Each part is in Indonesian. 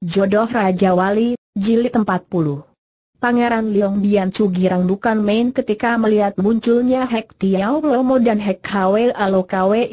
Jodoh Raja Wali, Jilid 40 Pangeran Leong Bian Chu girang bukan main ketika melihat munculnya Hek Tiao Lomo dan Hek Hwe Alo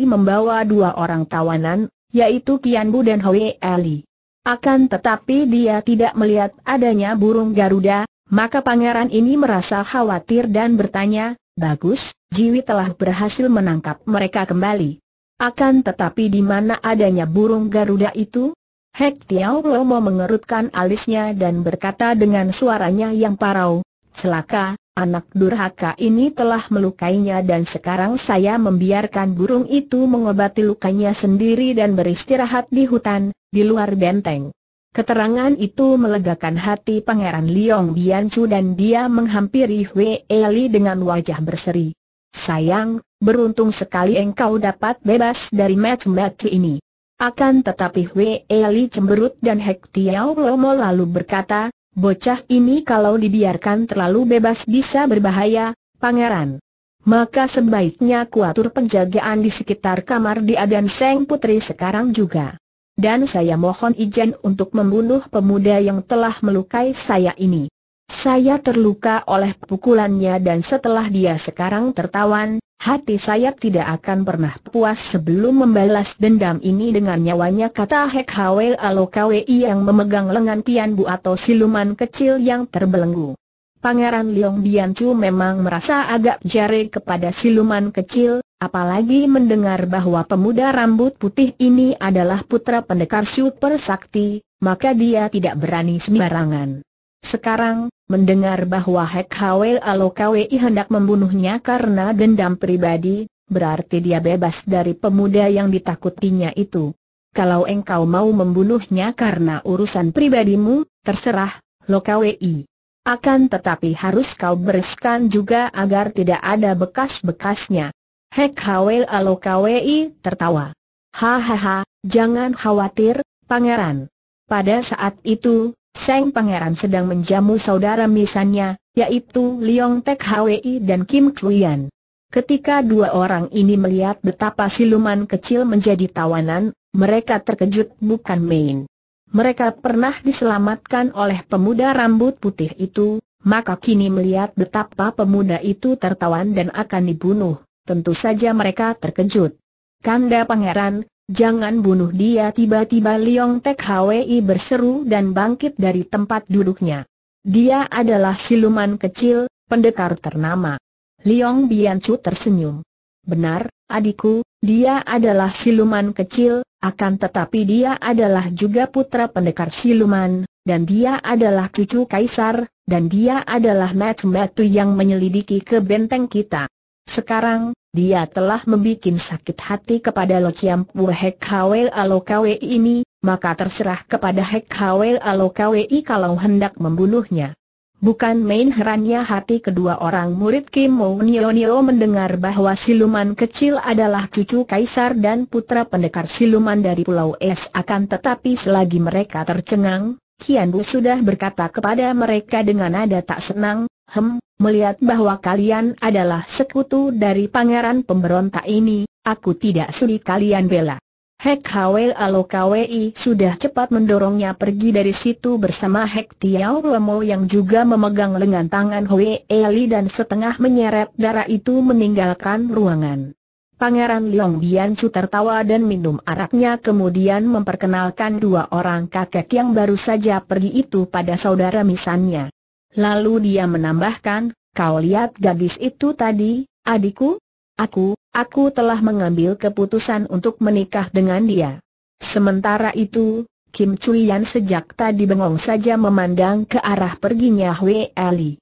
membawa dua orang tawanan, yaitu Kian Bu dan Hwei Ali. Akan tetapi dia tidak melihat adanya burung Garuda, maka pangeran ini merasa khawatir dan bertanya, Bagus, Jiwi telah berhasil menangkap mereka kembali. Akan tetapi di mana adanya burung Garuda itu? Hek Tiao Lomo mengerutkan alisnya dan berkata dengan suaranya yang parau, Celaka, anak durhaka ini telah melukainya dan sekarang saya membiarkan burung itu mengobati lukanya sendiri dan beristirahat di hutan, di luar benteng. Keterangan itu melegakan hati Pangeran Liong Biancu dan dia menghampiri Wei Eli dengan wajah berseri. Sayang, beruntung sekali engkau dapat bebas dari match-match ini. Akan tetapi Wei Li cemberut dan Hek Tiao Lomo lalu berkata, bocah ini kalau dibiarkan terlalu bebas bisa berbahaya, pangeran. Maka sebaiknya kuatur penjagaan di sekitar kamar dia dan Seng Putri sekarang juga. Dan saya mohon izin untuk membunuh pemuda yang telah melukai saya ini. Saya terluka oleh pukulannya dan setelah dia sekarang tertawan, Hati saya tidak akan pernah puas sebelum membalas dendam ini dengan nyawanya kata Hek Hwe Kwe yang memegang lengan Tian Bu atau siluman kecil yang terbelenggu. Pangeran Liong Chu memang merasa agak jare kepada siluman kecil, apalagi mendengar bahwa pemuda rambut putih ini adalah putra pendekar super sakti, maka dia tidak berani sembarangan. Sekarang, mendengar bahwa Hek Hwe Alokawi hendak membunuhnya karena dendam pribadi, berarti dia bebas dari pemuda yang ditakutinya itu. Kalau engkau mau membunuhnya karena urusan pribadimu, terserah, Lokawi. Akan tetapi harus kau bereskan juga agar tidak ada bekas-bekasnya. Hek Hwe Alokawi tertawa. Hahaha, jangan khawatir, pangeran. Pada saat itu, Seng Pangeran sedang menjamu saudara misannya, yaitu Liong Tek Hwi dan Kim Kuyan. Ketika dua orang ini melihat betapa siluman kecil menjadi tawanan, mereka terkejut bukan main. Mereka pernah diselamatkan oleh pemuda rambut putih itu, maka kini melihat betapa pemuda itu tertawan dan akan dibunuh, tentu saja mereka terkejut. Kanda Pangeran, Jangan bunuh dia tiba-tiba Liong Tek Hwi berseru dan bangkit dari tempat duduknya. Dia adalah siluman kecil, pendekar ternama. Liong Biancu tersenyum. Benar, adikku, dia adalah siluman kecil, akan tetapi dia adalah juga putra pendekar siluman, dan dia adalah cucu kaisar, dan dia adalah matu-matu yang menyelidiki ke benteng kita. Sekarang, dia telah membuat sakit hati kepada Lo Chiam Pue Hek Alokawe ini, maka terserah kepada Hek Hwel Alokawe kalau hendak membunuhnya. Bukan main herannya hati kedua orang murid Kim Mo Nio Nio mendengar bahwa siluman kecil adalah cucu kaisar dan putra pendekar siluman dari Pulau Es akan tetapi selagi mereka tercengang, Kian Bu sudah berkata kepada mereka dengan nada tak senang, Hem, melihat bahwa kalian adalah sekutu dari pangeran pemberontak ini, aku tidak sudi kalian bela. Hek Hwe Alo Kwi sudah cepat mendorongnya pergi dari situ bersama Hek Tiao Romo yang juga memegang lengan tangan Hwe Eli dan setengah menyeret darah itu meninggalkan ruangan. Pangeran Leong Bian Chu tertawa dan minum araknya kemudian memperkenalkan dua orang kakek yang baru saja pergi itu pada saudara misannya. Lalu dia menambahkan, kau lihat gadis itu tadi, adikku? Aku, aku telah mengambil keputusan untuk menikah dengan dia. Sementara itu, Kim Chulian sejak tadi bengong saja memandang ke arah perginya Wei Eli.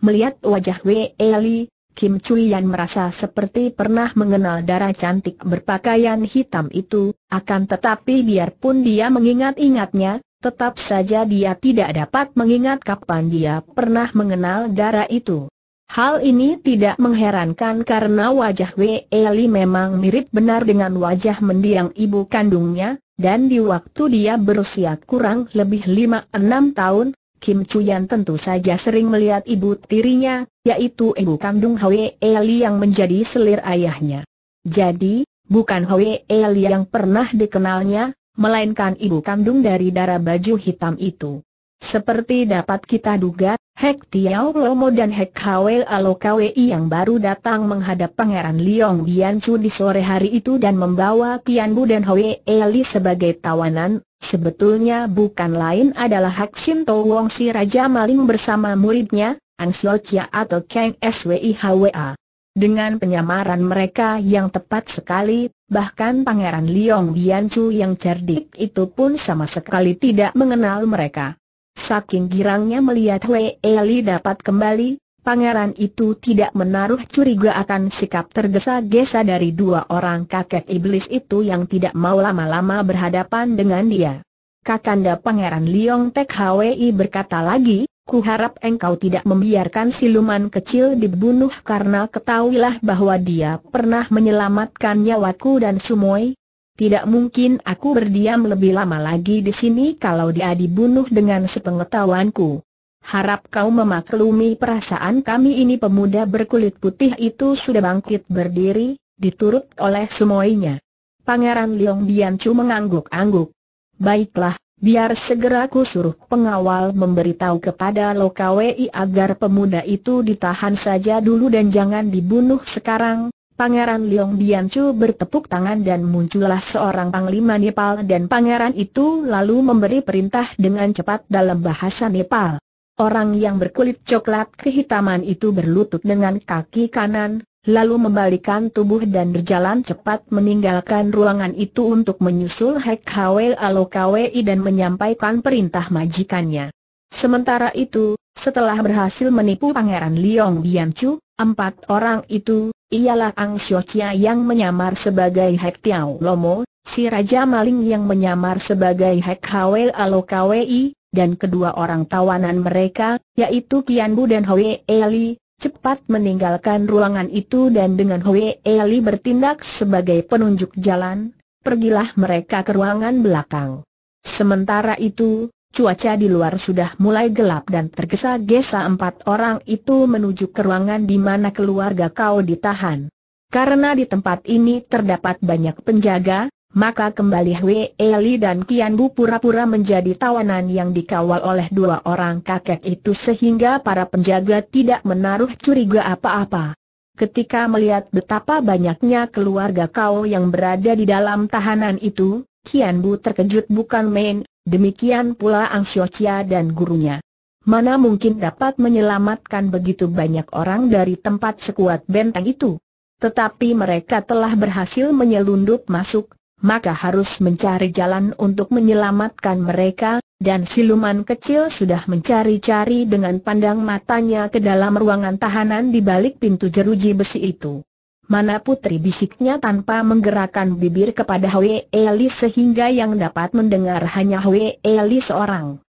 Melihat wajah Wei Eli, Kim Chulian merasa seperti pernah mengenal darah cantik berpakaian hitam itu, akan tetapi biarpun dia mengingat-ingatnya, Tetap saja dia tidak dapat mengingat kapan dia pernah mengenal darah itu. Hal ini tidak mengherankan karena wajah Wei Li memang mirip benar dengan wajah mendiang ibu kandungnya, dan di waktu dia berusia kurang lebih 5-6 tahun, Kim Chuyan tentu saja sering melihat ibu tirinya, yaitu ibu kandung Hwee Eli yang menjadi selir ayahnya. Jadi, bukan Hwee Eli yang pernah dikenalnya, melainkan ibu kandung dari darah baju hitam itu. Seperti dapat kita duga, Hek Tiao Lomo dan Hek Hwe Alo yang baru datang menghadap Pangeran Liong Biancu di sore hari itu dan membawa Tian Bu dan Hwei Eli sebagai tawanan, sebetulnya bukan lain adalah Hak Sin To Wong si Raja Maling bersama muridnya, Ang Chia atau Kang Swi Hwa. Dengan penyamaran mereka yang tepat sekali, bahkan Pangeran Liong Biancu yang cerdik itu pun sama sekali tidak mengenal mereka. Saking girangnya melihat Wei Eli dapat kembali, pangeran itu tidak menaruh curiga akan sikap tergesa-gesa dari dua orang kakek iblis itu yang tidak mau lama-lama berhadapan dengan dia. Kakanda pangeran Liong Tek Hwi berkata lagi, Ku harap engkau tidak membiarkan siluman kecil dibunuh karena ketahuilah bahwa dia pernah menyelamatkan nyawaku dan Sumoi. Tidak mungkin aku berdiam lebih lama lagi di sini kalau dia dibunuh dengan sepengetahuanku. Harap kau memaklumi perasaan kami ini pemuda berkulit putih itu sudah bangkit berdiri, diturut oleh Sumoinya. Pangeran Liong Biancu mengangguk-angguk. Baiklah, Biar segera ku suruh pengawal memberitahu kepada Lokawi agar pemuda itu ditahan saja dulu dan jangan dibunuh sekarang. Pangeran Liong Biancu bertepuk tangan dan muncullah seorang panglima Nepal dan pangeran itu lalu memberi perintah dengan cepat dalam bahasa Nepal. Orang yang berkulit coklat kehitaman itu berlutut dengan kaki kanan, lalu membalikan tubuh dan berjalan cepat meninggalkan ruangan itu untuk menyusul Hek Howell Alokawi dan menyampaikan perintah majikannya. Sementara itu, setelah berhasil menipu Pangeran Liong Bianchu, empat orang itu, ialah Ang Xiochia yang menyamar sebagai Hek Tiao Lomo, si Raja Maling yang menyamar sebagai Hek Howell Alokawi, dan kedua orang tawanan mereka, yaitu Kian Bu dan Hwe Eli, cepat meninggalkan ruangan itu dan dengan Hwee Eli bertindak sebagai penunjuk jalan, pergilah mereka ke ruangan belakang. Sementara itu, cuaca di luar sudah mulai gelap dan tergesa-gesa empat orang itu menuju ke ruangan di mana keluarga kau ditahan. Karena di tempat ini terdapat banyak penjaga, maka kembali Hwe Eli dan Kian Bu pura-pura menjadi tawanan yang dikawal oleh dua orang kakek itu sehingga para penjaga tidak menaruh curiga apa-apa. Ketika melihat betapa banyaknya keluarga kau yang berada di dalam tahanan itu, Kian Bu terkejut bukan main, demikian pula Ang Xiao dan gurunya. Mana mungkin dapat menyelamatkan begitu banyak orang dari tempat sekuat benteng itu? Tetapi mereka telah berhasil menyelundup masuk, maka harus mencari jalan untuk menyelamatkan mereka, dan siluman kecil sudah mencari-cari dengan pandang matanya ke dalam ruangan tahanan di balik pintu jeruji besi itu. Mana putri bisiknya tanpa menggerakkan bibir kepada Hwe Eli sehingga yang dapat mendengar hanya Hwe Eli seorang.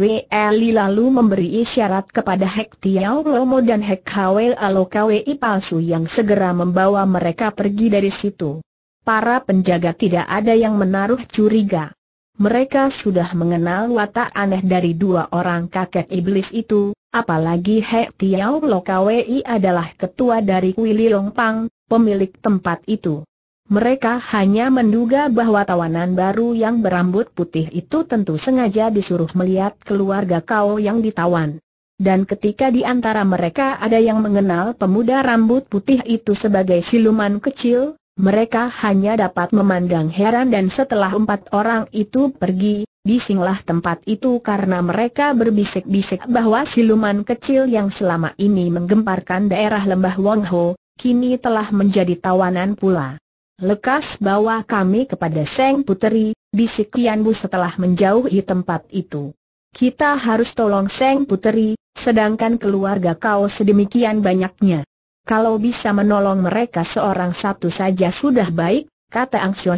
Hwe Eli lalu memberi isyarat kepada Hek Tiao Lomo dan Hek Hwe Alokawi palsu yang segera membawa mereka pergi dari situ para penjaga tidak ada yang menaruh curiga. Mereka sudah mengenal watak aneh dari dua orang kakek iblis itu, apalagi He Tiao Lokawi adalah ketua dari Wili Pang, pemilik tempat itu. Mereka hanya menduga bahwa tawanan baru yang berambut putih itu tentu sengaja disuruh melihat keluarga kau yang ditawan. Dan ketika di antara mereka ada yang mengenal pemuda rambut putih itu sebagai siluman kecil, mereka hanya dapat memandang heran dan setelah empat orang itu pergi, bisinglah tempat itu karena mereka berbisik-bisik bahwa siluman kecil yang selama ini menggemparkan daerah lembah Wongho, kini telah menjadi tawanan pula. Lekas bawa kami kepada Seng Puteri, bisik Tian Bu setelah menjauhi tempat itu. Kita harus tolong Seng Puteri, sedangkan keluarga kau sedemikian banyaknya. Kalau bisa menolong mereka seorang satu saja sudah baik, kata Ang Sio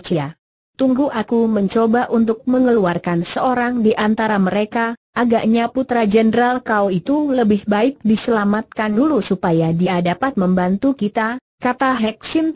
Tunggu aku mencoba untuk mengeluarkan seorang di antara mereka, agaknya putra jenderal kau itu lebih baik diselamatkan dulu supaya dia dapat membantu kita, kata Hexin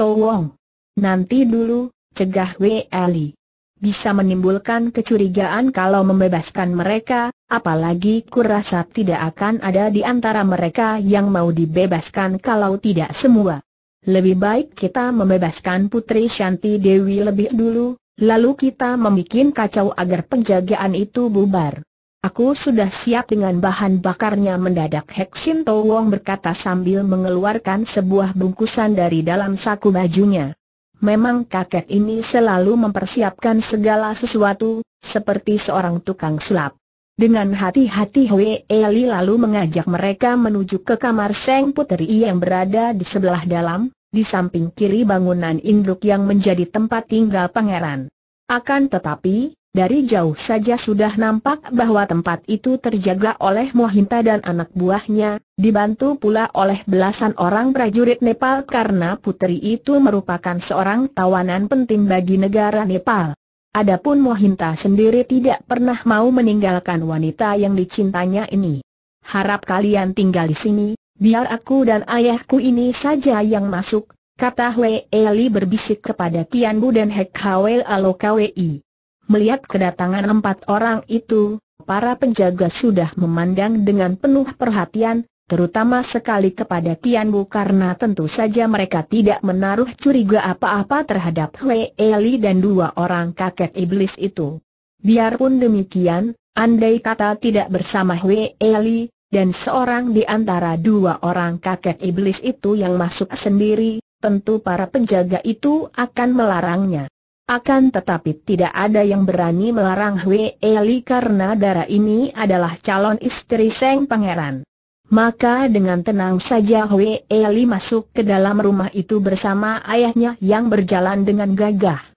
Nanti dulu, cegah Wei Ali bisa menimbulkan kecurigaan kalau membebaskan mereka, apalagi kurasa tidak akan ada di antara mereka yang mau dibebaskan kalau tidak semua. Lebih baik kita membebaskan Putri Shanti Dewi lebih dulu, lalu kita membuat kacau agar penjagaan itu bubar. Aku sudah siap dengan bahan bakarnya mendadak Heksin Towong berkata sambil mengeluarkan sebuah bungkusan dari dalam saku bajunya. Memang kakek ini selalu mempersiapkan segala sesuatu, seperti seorang tukang sulap. Dengan hati-hati Hwee Li lalu mengajak mereka menuju ke kamar Seng puteri yang berada di sebelah dalam, di samping kiri bangunan induk yang menjadi tempat tinggal pangeran. Akan tetapi, dari jauh saja sudah nampak bahwa tempat itu terjaga oleh Mohinta dan anak buahnya, dibantu pula oleh belasan orang prajurit Nepal karena putri itu merupakan seorang tawanan penting bagi negara Nepal. Adapun Mohinta sendiri tidak pernah mau meninggalkan wanita yang dicintanya ini. Harap kalian tinggal di sini, biar aku dan ayahku ini saja yang masuk, kata Hwe Eli berbisik kepada Tian Bu dan Hek Hwe Alokawi. Melihat kedatangan empat orang itu, para penjaga sudah memandang dengan penuh perhatian, terutama sekali kepada Tian Bu karena tentu saja mereka tidak menaruh curiga apa-apa terhadap Wei Eli dan dua orang kakek iblis itu. Biarpun demikian, andai kata tidak bersama Wei Eli, dan seorang di antara dua orang kakek iblis itu yang masuk sendiri, tentu para penjaga itu akan melarangnya. Akan tetapi tidak ada yang berani melarang Hui Eli karena darah ini adalah calon istri Seng Pangeran. Maka dengan tenang saja Hui Eli masuk ke dalam rumah itu bersama ayahnya yang berjalan dengan gagah.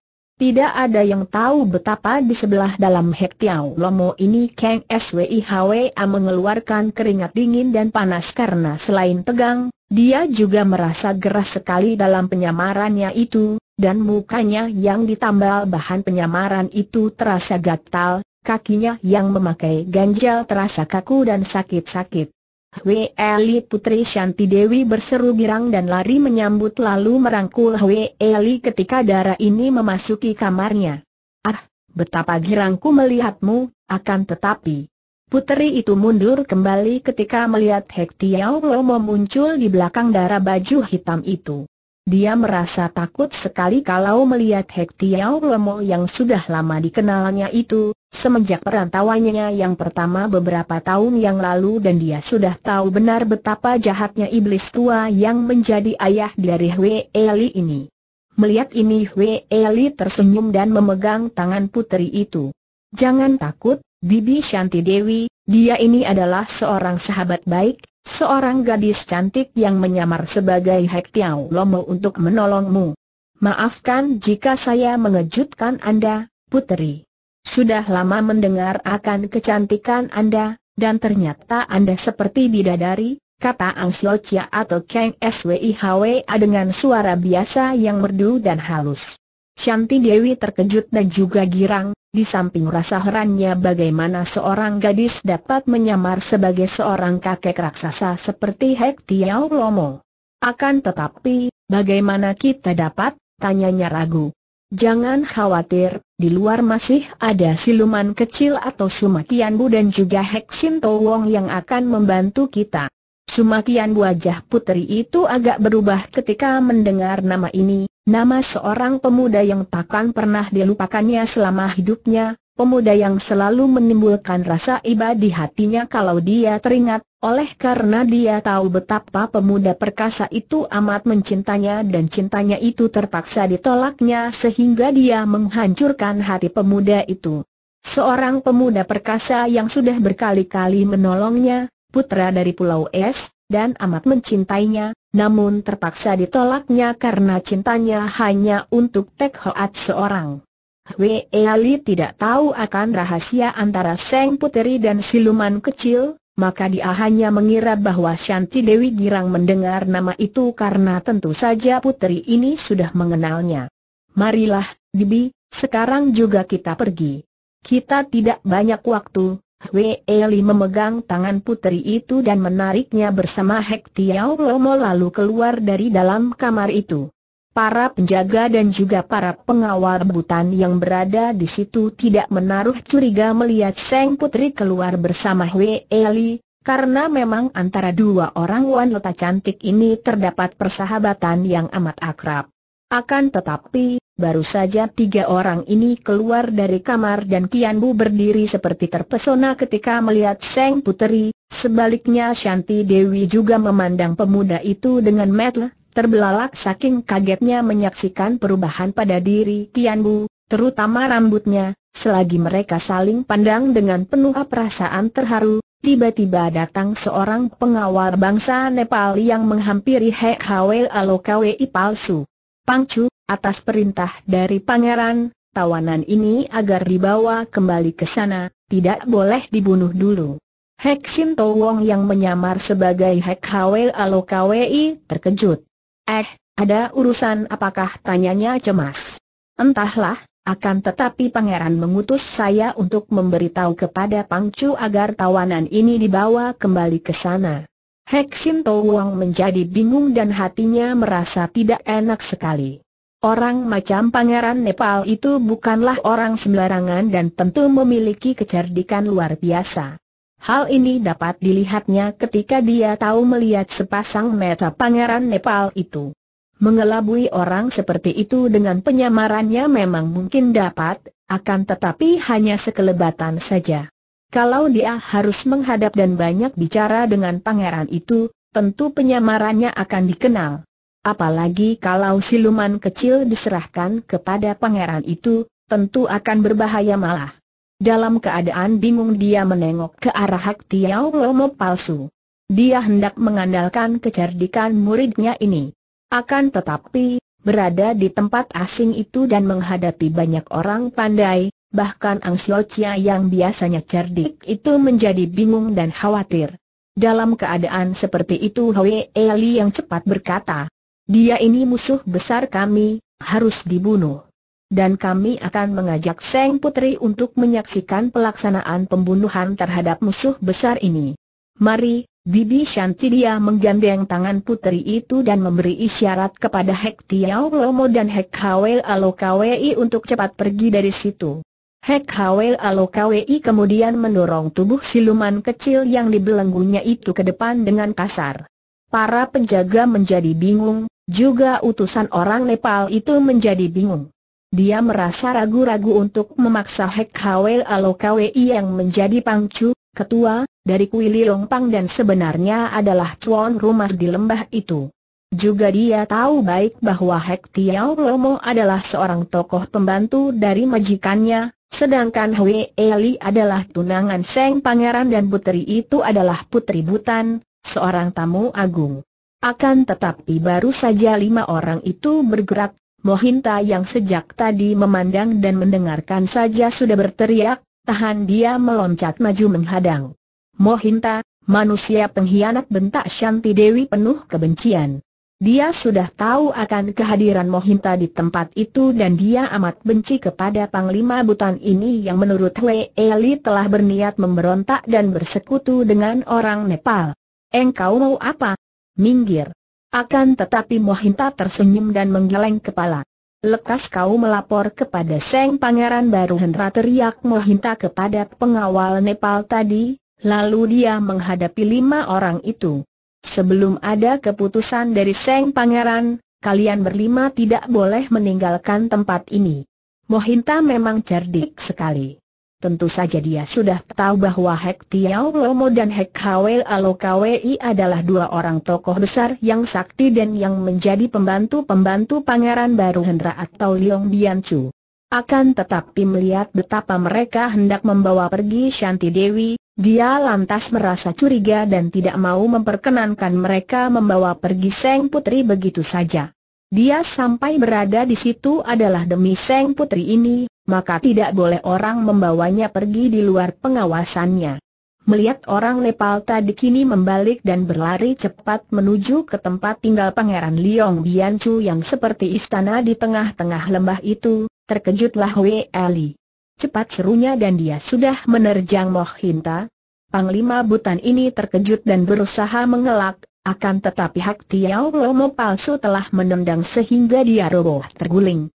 Tidak ada yang tahu betapa di sebelah dalam Hek Lomo ini Kang SWIHWA mengeluarkan keringat dingin dan panas karena selain tegang, dia juga merasa geras sekali dalam penyamarannya itu, dan mukanya yang ditambal bahan penyamaran itu terasa gatal, kakinya yang memakai ganjal terasa kaku dan sakit-sakit. Hwe Putri Shanti Dewi berseru girang dan lari menyambut lalu merangkul Hwe ketika darah ini memasuki kamarnya. Ah, betapa girangku melihatmu, akan tetapi. Putri itu mundur kembali ketika melihat Hek Lomo muncul di belakang darah baju hitam itu. Dia merasa takut sekali kalau melihat Hek Lomo yang sudah lama dikenalnya itu, Semenjak perantauannya yang pertama beberapa tahun yang lalu dan dia sudah tahu benar betapa jahatnya iblis tua yang menjadi ayah dari Hwe Eli ini. Melihat ini Hwe Eli tersenyum dan memegang tangan putri itu. Jangan takut, Bibi Shanti Dewi, dia ini adalah seorang sahabat baik, seorang gadis cantik yang menyamar sebagai Hek Tiao Lomo untuk menolongmu. Maafkan jika saya mengejutkan Anda, putri. Sudah lama mendengar akan kecantikan Anda, dan ternyata Anda seperti bidadari, kata Ang Sio Chia atau Kang Hwa dengan suara biasa yang merdu dan halus. Shanti Dewi terkejut dan juga girang, di samping rasa herannya bagaimana seorang gadis dapat menyamar sebagai seorang kakek raksasa seperti Hek Tiao Lomo. Akan tetapi, bagaimana kita dapat, tanyanya ragu. Jangan khawatir, di luar masih ada siluman kecil atau Sumatianbu dan juga Heksin Towong yang akan membantu kita. Sumatian wajah putri itu agak berubah ketika mendengar nama ini, nama seorang pemuda yang takkan pernah dilupakannya selama hidupnya, pemuda yang selalu menimbulkan rasa iba di hatinya kalau dia teringat, oleh karena dia tahu betapa pemuda perkasa itu amat mencintanya dan cintanya itu terpaksa ditolaknya sehingga dia menghancurkan hati pemuda itu. Seorang pemuda perkasa yang sudah berkali-kali menolongnya, putra dari Pulau Es, dan amat mencintainya, namun terpaksa ditolaknya karena cintanya hanya untuk Tek Hoat seorang. Wei Ali tidak tahu akan rahasia antara Seng Puteri dan siluman kecil, maka dia hanya mengira bahwa Shanti Dewi Girang mendengar nama itu karena tentu saja puteri ini sudah mengenalnya. Marilah, Bibi, sekarang juga kita pergi. Kita tidak banyak waktu. Wei Ali memegang tangan puteri itu dan menariknya bersama Hek Tiao Romo lalu keluar dari dalam kamar itu. Para penjaga dan juga para pengawal rebutan yang berada di situ tidak menaruh curiga melihat Seng Putri keluar bersama Wei Eli, karena memang antara dua orang wanita cantik ini terdapat persahabatan yang amat akrab. Akan tetapi, baru saja tiga orang ini keluar dari kamar dan Kian Bu berdiri seperti terpesona ketika melihat Seng Putri, sebaliknya Shanti Dewi juga memandang pemuda itu dengan metel terbelalak saking kagetnya menyaksikan perubahan pada diri Tian Bu, terutama rambutnya, selagi mereka saling pandang dengan penuh perasaan terharu, tiba-tiba datang seorang pengawal bangsa Nepal yang menghampiri Hek Hwel Alokawi palsu. Pangcu, atas perintah dari pangeran, tawanan ini agar dibawa kembali ke sana, tidak boleh dibunuh dulu. Hek Sinto Wong yang menyamar sebagai Hek Hwel Alokawei terkejut. Eh, ada urusan apakah tanyanya cemas? Entahlah, akan tetapi pangeran mengutus saya untuk memberitahu kepada Pangcu agar tawanan ini dibawa kembali ke sana. Hexim Wang menjadi bingung dan hatinya merasa tidak enak sekali. Orang macam pangeran Nepal itu bukanlah orang sembarangan dan tentu memiliki kecerdikan luar biasa. Hal ini dapat dilihatnya ketika dia tahu melihat sepasang mata pangeran Nepal itu. Mengelabui orang seperti itu dengan penyamarannya memang mungkin dapat, akan tetapi hanya sekelebatan saja. Kalau dia harus menghadap dan banyak bicara dengan pangeran itu, tentu penyamarannya akan dikenal. Apalagi kalau siluman kecil diserahkan kepada pangeran itu, tentu akan berbahaya malah. Dalam keadaan bingung dia menengok ke arah Hak Tiao Lomo palsu. Dia hendak mengandalkan kecerdikan muridnya ini. Akan tetapi, berada di tempat asing itu dan menghadapi banyak orang pandai, bahkan Ang Sio yang biasanya cerdik itu menjadi bingung dan khawatir. Dalam keadaan seperti itu Hwe Eli yang cepat berkata, dia ini musuh besar kami, harus dibunuh dan kami akan mengajak Seng Putri untuk menyaksikan pelaksanaan pembunuhan terhadap musuh besar ini. Mari, Bibi Shanti dia menggandeng tangan putri itu dan memberi isyarat kepada Hek Tiao Lomo dan Hek Hawel Alokawei untuk cepat pergi dari situ. Hek Hawel Alokawei kemudian mendorong tubuh siluman kecil yang dibelenggunya itu ke depan dengan kasar. Para penjaga menjadi bingung, juga utusan orang Nepal itu menjadi bingung. Dia merasa ragu-ragu untuk memaksa Hek Hwel Alokawi yang menjadi pangcu, ketua, dari Kuili Pang dan sebenarnya adalah tuan rumah di lembah itu. Juga dia tahu baik bahwa Hek Tiao Romo adalah seorang tokoh pembantu dari majikannya, sedangkan Hui Eli adalah tunangan Seng Pangeran dan putri itu adalah putri Butan, seorang tamu agung. Akan tetapi baru saja lima orang itu bergerak, Mohinta yang sejak tadi memandang dan mendengarkan saja sudah berteriak, tahan dia meloncat maju menghadang. Mohinta, manusia pengkhianat bentak Shanti Dewi penuh kebencian. Dia sudah tahu akan kehadiran Mohinta di tempat itu dan dia amat benci kepada Panglima Butan ini yang menurut Wei Eli telah berniat memberontak dan bersekutu dengan orang Nepal. Engkau mau apa? Minggir. Akan tetapi Mohinta tersenyum dan menggeleng kepala. Lekas kau melapor kepada Seng Pangeran baru Hendra teriak Mohinta kepada pengawal Nepal tadi, lalu dia menghadapi lima orang itu. Sebelum ada keputusan dari Seng Pangeran, kalian berlima tidak boleh meninggalkan tempat ini. Mohinta memang cerdik sekali. Tentu saja dia sudah tahu bahwa Hek Tiao Lomo dan Hek Hwe Alo Kwi adalah dua orang tokoh besar yang sakti dan yang menjadi pembantu-pembantu Pangeran Baru Hendra atau Liong Bian Akan tetapi melihat betapa mereka hendak membawa pergi Shanti Dewi, dia lantas merasa curiga dan tidak mau memperkenankan mereka membawa pergi Seng Putri begitu saja. Dia sampai berada di situ adalah demi Seng Putri ini, maka tidak boleh orang membawanya pergi di luar pengawasannya. Melihat orang Nepal tadi kini membalik dan berlari cepat menuju ke tempat tinggal Pangeran Liong Biancu yang seperti istana di tengah-tengah lembah itu, terkejutlah Wei Ali. Cepat serunya dan dia sudah menerjang Mohinta. Panglima Butan ini terkejut dan berusaha mengelak, akan tetapi Hak Tiao Lomo palsu telah menendang sehingga dia roboh terguling.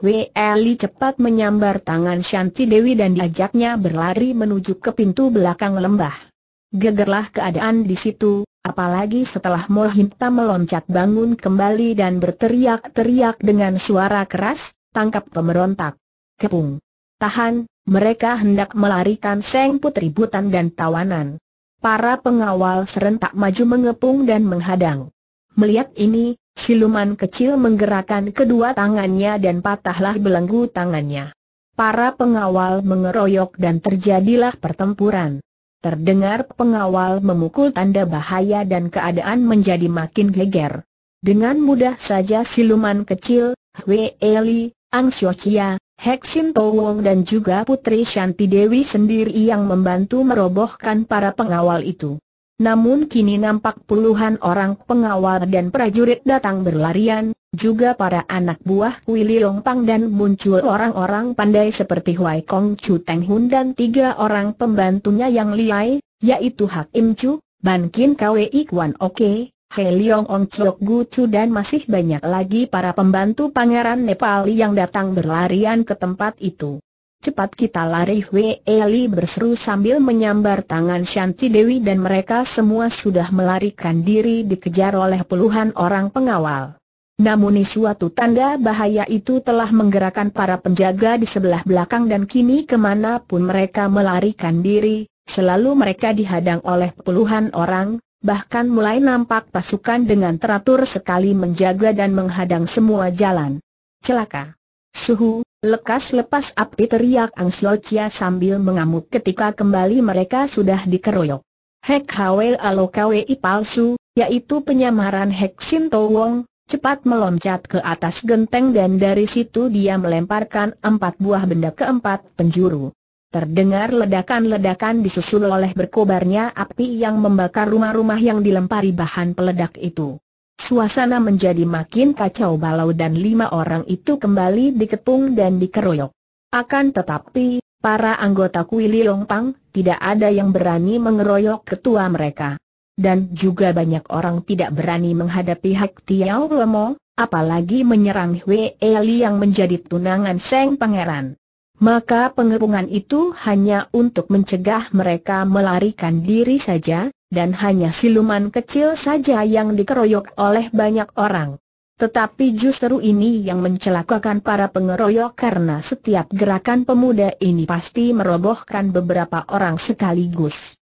Hui Eli cepat menyambar tangan Shanti Dewi dan diajaknya berlari menuju ke pintu belakang lembah. Gegerlah keadaan di situ, apalagi setelah Mohinta meloncat bangun kembali dan berteriak-teriak dengan suara keras, tangkap pemberontak. Kepung. Tahan, mereka hendak melarikan Seng Putri Butan dan tawanan. Para pengawal serentak maju mengepung dan menghadang. Melihat ini, Siluman kecil menggerakkan kedua tangannya dan patahlah belenggu tangannya. Para pengawal mengeroyok dan terjadilah pertempuran. Terdengar pengawal memukul tanda bahaya dan keadaan menjadi makin geger. Dengan mudah saja siluman kecil, Hui Eli, Ang Xiochia, Heksin Towong dan juga Putri Shanti Dewi sendiri yang membantu merobohkan para pengawal itu. Namun kini nampak puluhan orang pengawal dan prajurit datang berlarian, juga para anak buah Kui Pang dan muncul orang-orang pandai seperti Huai Kong Chu Teng Hun dan tiga orang pembantunya yang liai, yaitu Hak Im Chu, Ban Kin Kwei Kwan Oke, He Leong Ong Chok Gu Chu dan masih banyak lagi para pembantu pangeran Nepali yang datang berlarian ke tempat itu. Cepat kita lari Wei Eli berseru sambil menyambar tangan Shanti Dewi dan mereka semua sudah melarikan diri dikejar oleh puluhan orang pengawal. Namun suatu tanda bahaya itu telah menggerakkan para penjaga di sebelah belakang dan kini kemanapun mereka melarikan diri, selalu mereka dihadang oleh puluhan orang, bahkan mulai nampak pasukan dengan teratur sekali menjaga dan menghadang semua jalan. Celaka! Suhu, Lekas lepas api teriak Ang Sio sambil mengamuk ketika kembali mereka sudah dikeroyok. Hek Hawel Alokawei palsu, yaitu penyamaran Hek Sinto Wong, cepat meloncat ke atas genteng dan dari situ dia melemparkan empat buah benda ke empat penjuru. Terdengar ledakan-ledakan disusul oleh berkobarnya api yang membakar rumah-rumah yang dilempari bahan peledak itu. Suasana menjadi makin kacau balau dan lima orang itu kembali dikepung dan dikeroyok. Akan tetapi, para anggota Kui Liong Pang, tidak ada yang berani mengeroyok ketua mereka. Dan juga banyak orang tidak berani menghadapi Hak Tiao Lemo, apalagi menyerang Hwe Eli yang menjadi tunangan Seng Pangeran. Maka pengepungan itu hanya untuk mencegah mereka melarikan diri saja, dan hanya siluman kecil saja yang dikeroyok oleh banyak orang. Tetapi justru ini yang mencelakakan para pengeroyok karena setiap gerakan pemuda ini pasti merobohkan beberapa orang sekaligus.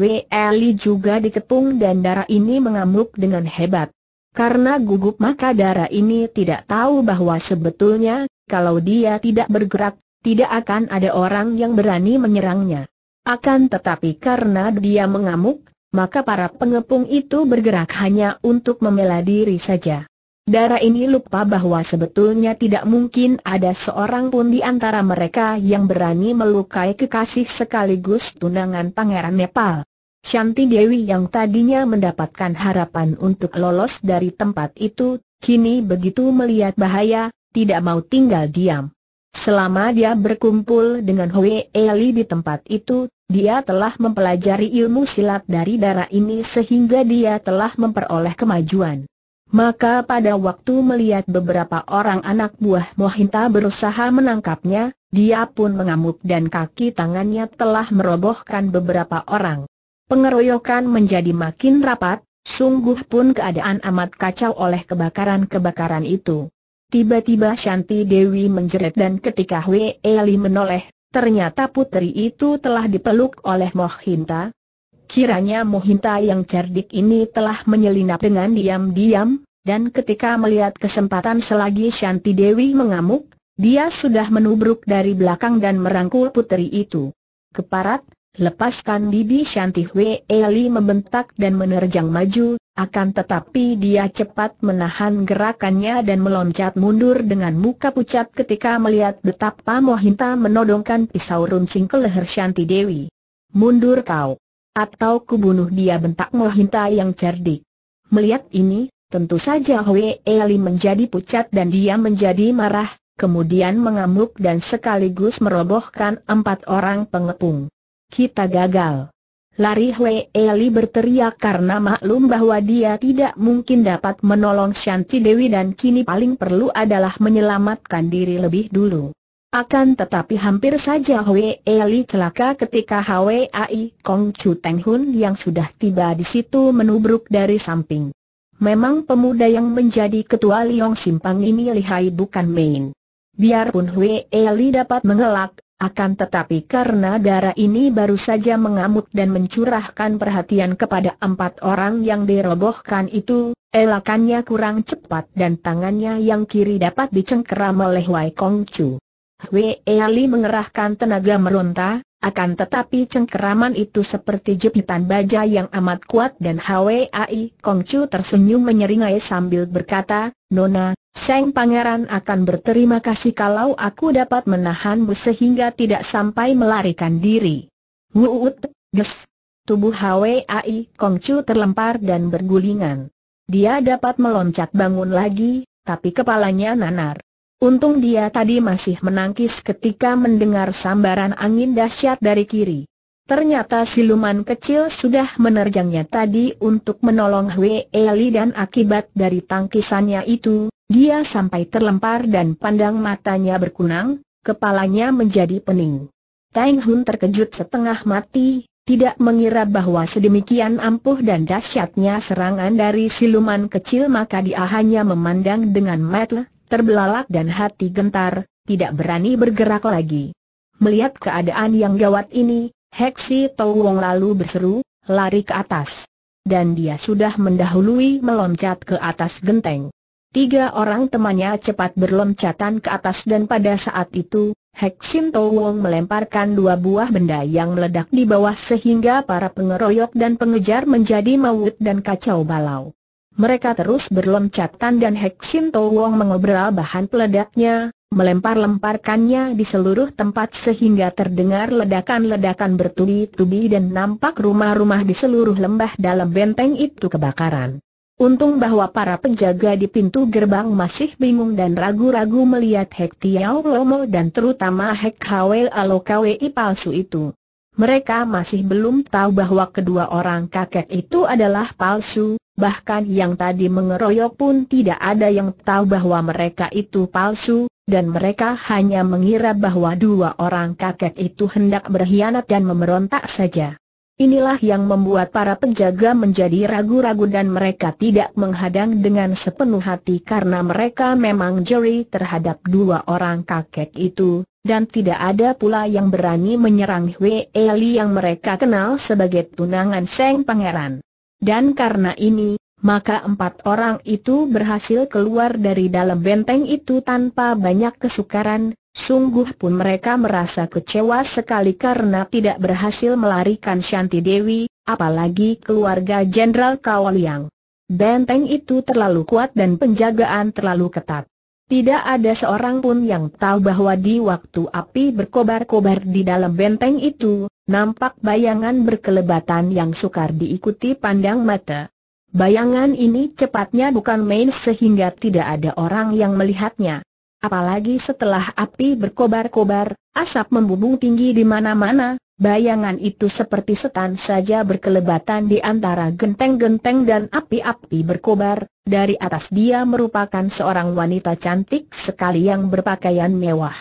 Weli juga dikepung dan darah ini mengamuk dengan hebat. Karena gugup maka darah ini tidak tahu bahwa sebetulnya, kalau dia tidak bergerak, tidak akan ada orang yang berani menyerangnya. Akan tetapi karena dia mengamuk, maka para pengepung itu bergerak hanya untuk membela diri saja. Darah ini lupa bahwa sebetulnya tidak mungkin ada seorang pun di antara mereka yang berani melukai kekasih sekaligus tunangan Pangeran Nepal. Shanti Dewi yang tadinya mendapatkan harapan untuk lolos dari tempat itu, kini begitu melihat bahaya, tidak mau tinggal diam. Selama dia berkumpul dengan Hui Eli di tempat itu, dia telah mempelajari ilmu silat dari darah ini sehingga dia telah memperoleh kemajuan. Maka pada waktu melihat beberapa orang anak buah Mohinta berusaha menangkapnya, dia pun mengamuk dan kaki tangannya telah merobohkan beberapa orang. Pengeroyokan menjadi makin rapat, sungguh pun keadaan amat kacau oleh kebakaran-kebakaran itu. Tiba-tiba Shanti Dewi menjerit dan ketika Wei Eli menoleh Ternyata putri itu telah dipeluk oleh Mohinta. Kiranya Mohinta yang cerdik ini telah menyelinap dengan diam-diam, dan ketika melihat kesempatan selagi Shanti Dewi mengamuk, dia sudah menubruk dari belakang dan merangkul putri itu. Keparat, Lepaskan Bibi Shanti Wei Eli membentak dan menerjang maju, akan tetapi dia cepat menahan gerakannya dan meloncat mundur dengan muka pucat ketika melihat betapa Mohinta menodongkan pisau runcing ke leher Shanti Dewi. Mundur kau! Atau kubunuh dia bentak Mohinta yang cerdik. Melihat ini, tentu saja Wei Eli menjadi pucat dan dia menjadi marah, kemudian mengamuk dan sekaligus merobohkan empat orang pengepung kita gagal. Lari Hwee Eli berteriak karena maklum bahwa dia tidak mungkin dapat menolong Shanti Dewi dan kini paling perlu adalah menyelamatkan diri lebih dulu. Akan tetapi hampir saja Hwee Eli celaka ketika Hwee Kong Chu Teng Hun yang sudah tiba di situ menubruk dari samping. Memang pemuda yang menjadi ketua Liong Simpang ini lihai bukan main. Biarpun Hwee Eli dapat mengelak, akan tetapi karena darah ini baru saja mengamuk dan mencurahkan perhatian kepada empat orang yang dirobohkan itu, elakannya kurang cepat dan tangannya yang kiri dapat dicengkeram oleh Wai Kong Chu. Wei Ali mengerahkan tenaga meronta, akan tetapi cengkeraman itu seperti jepitan baja yang amat kuat dan Hwai Chu tersenyum menyeringai sambil berkata, Nona, Seng Pangeran akan berterima kasih kalau aku dapat menahanmu sehingga tidak sampai melarikan diri. Wuut, ges. Tubuh Hwai Kongcu terlempar dan bergulingan. Dia dapat meloncat bangun lagi, tapi kepalanya nanar. Untung dia tadi masih menangkis ketika mendengar sambaran angin dahsyat dari kiri. Ternyata siluman kecil sudah menerjangnya tadi untuk menolong Hwai Li dan akibat dari tangkisannya itu, dia sampai terlempar dan pandang matanya berkunang, kepalanya menjadi pening. Tang Hun terkejut setengah mati, tidak mengira bahwa sedemikian ampuh dan dahsyatnya serangan dari siluman kecil maka dia hanya memandang dengan mata terbelalak dan hati gentar, tidak berani bergerak lagi. Melihat keadaan yang gawat ini, Heksi Tou Wong lalu berseru, lari ke atas. Dan dia sudah mendahului meloncat ke atas genteng. Tiga orang temannya cepat berloncatan ke atas dan pada saat itu, Heksin Wong melemparkan dua buah benda yang meledak di bawah sehingga para pengeroyok dan pengejar menjadi maut dan kacau balau. Mereka terus berloncatan dan Heksin Wong mengobrol bahan peledaknya, melempar-lemparkannya di seluruh tempat sehingga terdengar ledakan-ledakan bertubi-tubi dan nampak rumah-rumah di seluruh lembah dalam benteng itu kebakaran. Untung bahwa para penjaga di pintu gerbang masih bingung dan ragu-ragu melihat Hek Tiao Lomo dan terutama Hek Hwe Alo Kwe palsu itu. Mereka masih belum tahu bahwa kedua orang kakek itu adalah palsu, bahkan yang tadi mengeroyok pun tidak ada yang tahu bahwa mereka itu palsu, dan mereka hanya mengira bahwa dua orang kakek itu hendak berkhianat dan memberontak saja. Inilah yang membuat para penjaga menjadi ragu-ragu dan mereka tidak menghadang dengan sepenuh hati karena mereka memang jeri terhadap dua orang kakek itu, dan tidak ada pula yang berani menyerang Hwee Li yang mereka kenal sebagai tunangan Seng Pangeran. Dan karena ini, maka empat orang itu berhasil keluar dari dalam benteng itu tanpa banyak kesukaran, Sungguh pun mereka merasa kecewa sekali karena tidak berhasil melarikan Shanti Dewi, apalagi keluarga Jenderal Kawaliang. Benteng itu terlalu kuat dan penjagaan terlalu ketat. Tidak ada seorang pun yang tahu bahwa di waktu api berkobar-kobar di dalam benteng itu, nampak bayangan berkelebatan yang sukar diikuti pandang mata. Bayangan ini cepatnya bukan main sehingga tidak ada orang yang melihatnya. Apalagi setelah api berkobar-kobar, asap membumbung tinggi di mana-mana, bayangan itu seperti setan saja berkelebatan di antara genteng-genteng dan api-api berkobar, dari atas dia merupakan seorang wanita cantik sekali yang berpakaian mewah.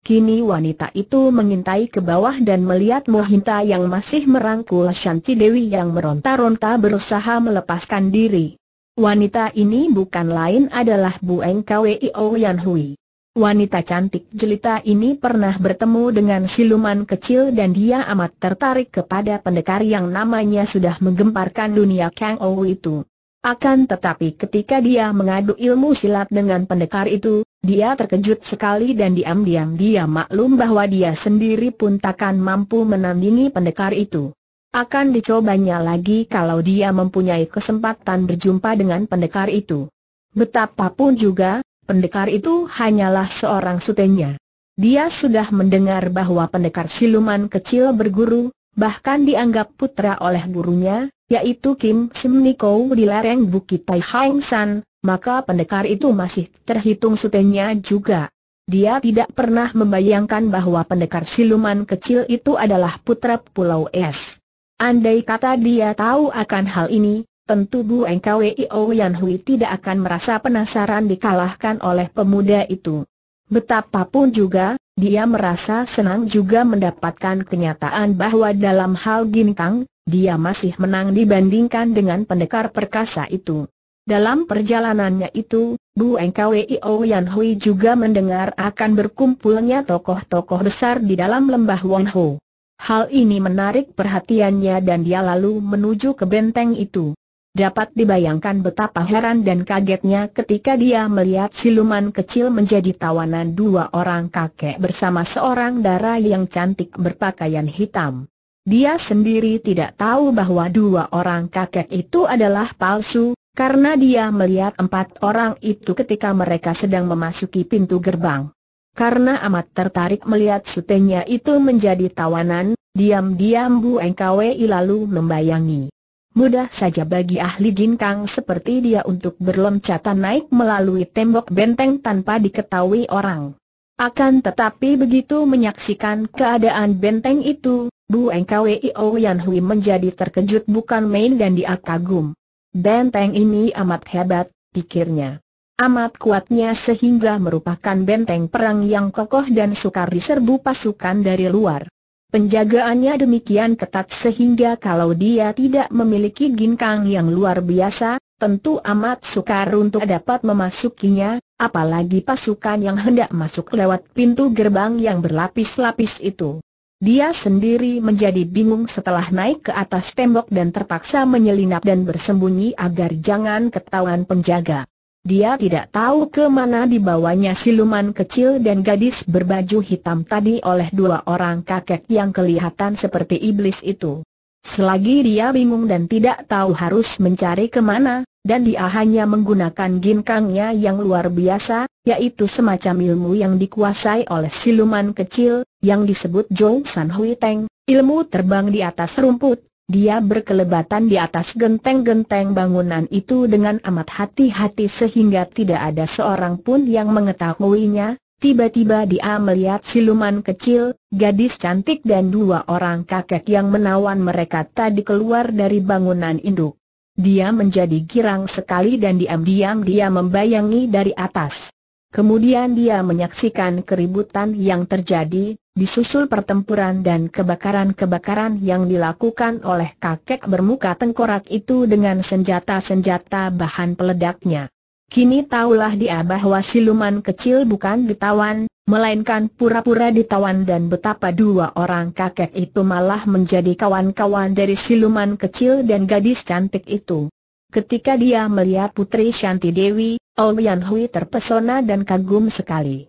Kini wanita itu mengintai ke bawah dan melihat Mohinta yang masih merangkul Shanti Dewi yang meronta-ronta berusaha melepaskan diri. Wanita ini bukan lain adalah Bueng Kweo Yan Hui. Wanita cantik jelita ini pernah bertemu dengan siluman kecil dan dia amat tertarik kepada pendekar yang namanya sudah menggemparkan dunia Kang Ou itu. Akan tetapi ketika dia mengadu ilmu silat dengan pendekar itu, dia terkejut sekali dan diam-diam dia maklum bahwa dia sendiri pun takkan mampu menandingi pendekar itu. Akan dicobanya lagi kalau dia mempunyai kesempatan berjumpa dengan pendekar itu. Betapapun juga, Pendekar itu hanyalah seorang sutenya. Dia sudah mendengar bahwa pendekar siluman kecil berguru, bahkan dianggap putra oleh gurunya, yaitu Kim Sim Niko di lereng Bukit Tai Hang San, maka pendekar itu masih terhitung sutenya juga. Dia tidak pernah membayangkan bahwa pendekar siluman kecil itu adalah putra Pulau Es. Andai kata dia tahu akan hal ini, tentu Bu Engkwio Yan Hui tidak akan merasa penasaran dikalahkan oleh pemuda itu. Betapapun juga, dia merasa senang juga mendapatkan kenyataan bahwa dalam hal gintang, dia masih menang dibandingkan dengan pendekar perkasa itu. Dalam perjalanannya itu, Bu Engkwio Yan Hui juga mendengar akan berkumpulnya tokoh-tokoh besar di dalam lembah Wonho. Hal ini menarik perhatiannya dan dia lalu menuju ke benteng itu. Dapat dibayangkan betapa heran dan kagetnya ketika dia melihat siluman kecil menjadi tawanan dua orang kakek bersama seorang dara yang cantik berpakaian hitam. Dia sendiri tidak tahu bahwa dua orang kakek itu adalah palsu, karena dia melihat empat orang itu ketika mereka sedang memasuki pintu gerbang. Karena amat tertarik melihat sutenya itu menjadi tawanan, diam-diam Bu Engkawi lalu membayangi mudah saja bagi ahli ginkang seperti dia untuk berloncatan naik melalui tembok benteng tanpa diketahui orang. Akan tetapi begitu menyaksikan keadaan benteng itu, Bu Engkwi Yan Hui menjadi terkejut bukan main dan dia kagum. Benteng ini amat hebat, pikirnya. Amat kuatnya sehingga merupakan benteng perang yang kokoh dan sukar diserbu pasukan dari luar. Penjagaannya demikian ketat sehingga kalau dia tidak memiliki ginkang yang luar biasa, tentu amat sukar untuk dapat memasukinya, apalagi pasukan yang hendak masuk lewat pintu gerbang yang berlapis-lapis itu. Dia sendiri menjadi bingung setelah naik ke atas tembok dan terpaksa menyelinap dan bersembunyi agar jangan ketahuan penjaga. Dia tidak tahu ke mana dibawanya siluman kecil dan gadis berbaju hitam tadi oleh dua orang kakek yang kelihatan seperti iblis itu. Selagi dia bingung dan tidak tahu harus mencari ke mana, dan dia hanya menggunakan ginkangnya yang luar biasa, yaitu semacam ilmu yang dikuasai oleh siluman kecil, yang disebut Zhou San Hui Teng, ilmu terbang di atas rumput, dia berkelebatan di atas genteng-genteng bangunan itu dengan amat hati-hati sehingga tidak ada seorang pun yang mengetahuinya. Tiba-tiba dia melihat siluman kecil, gadis cantik dan dua orang kakek yang menawan mereka tadi keluar dari bangunan induk. Dia menjadi girang sekali dan diam-diam dia membayangi dari atas. Kemudian dia menyaksikan keributan yang terjadi, disusul pertempuran dan kebakaran-kebakaran yang dilakukan oleh kakek bermuka tengkorak itu dengan senjata-senjata bahan peledaknya. Kini taulah dia bahwa siluman kecil bukan ditawan, melainkan pura-pura ditawan dan betapa dua orang kakek itu malah menjadi kawan-kawan dari siluman kecil dan gadis cantik itu. Ketika dia melihat Putri Shanti Dewi, Ouyan Hui terpesona dan kagum sekali.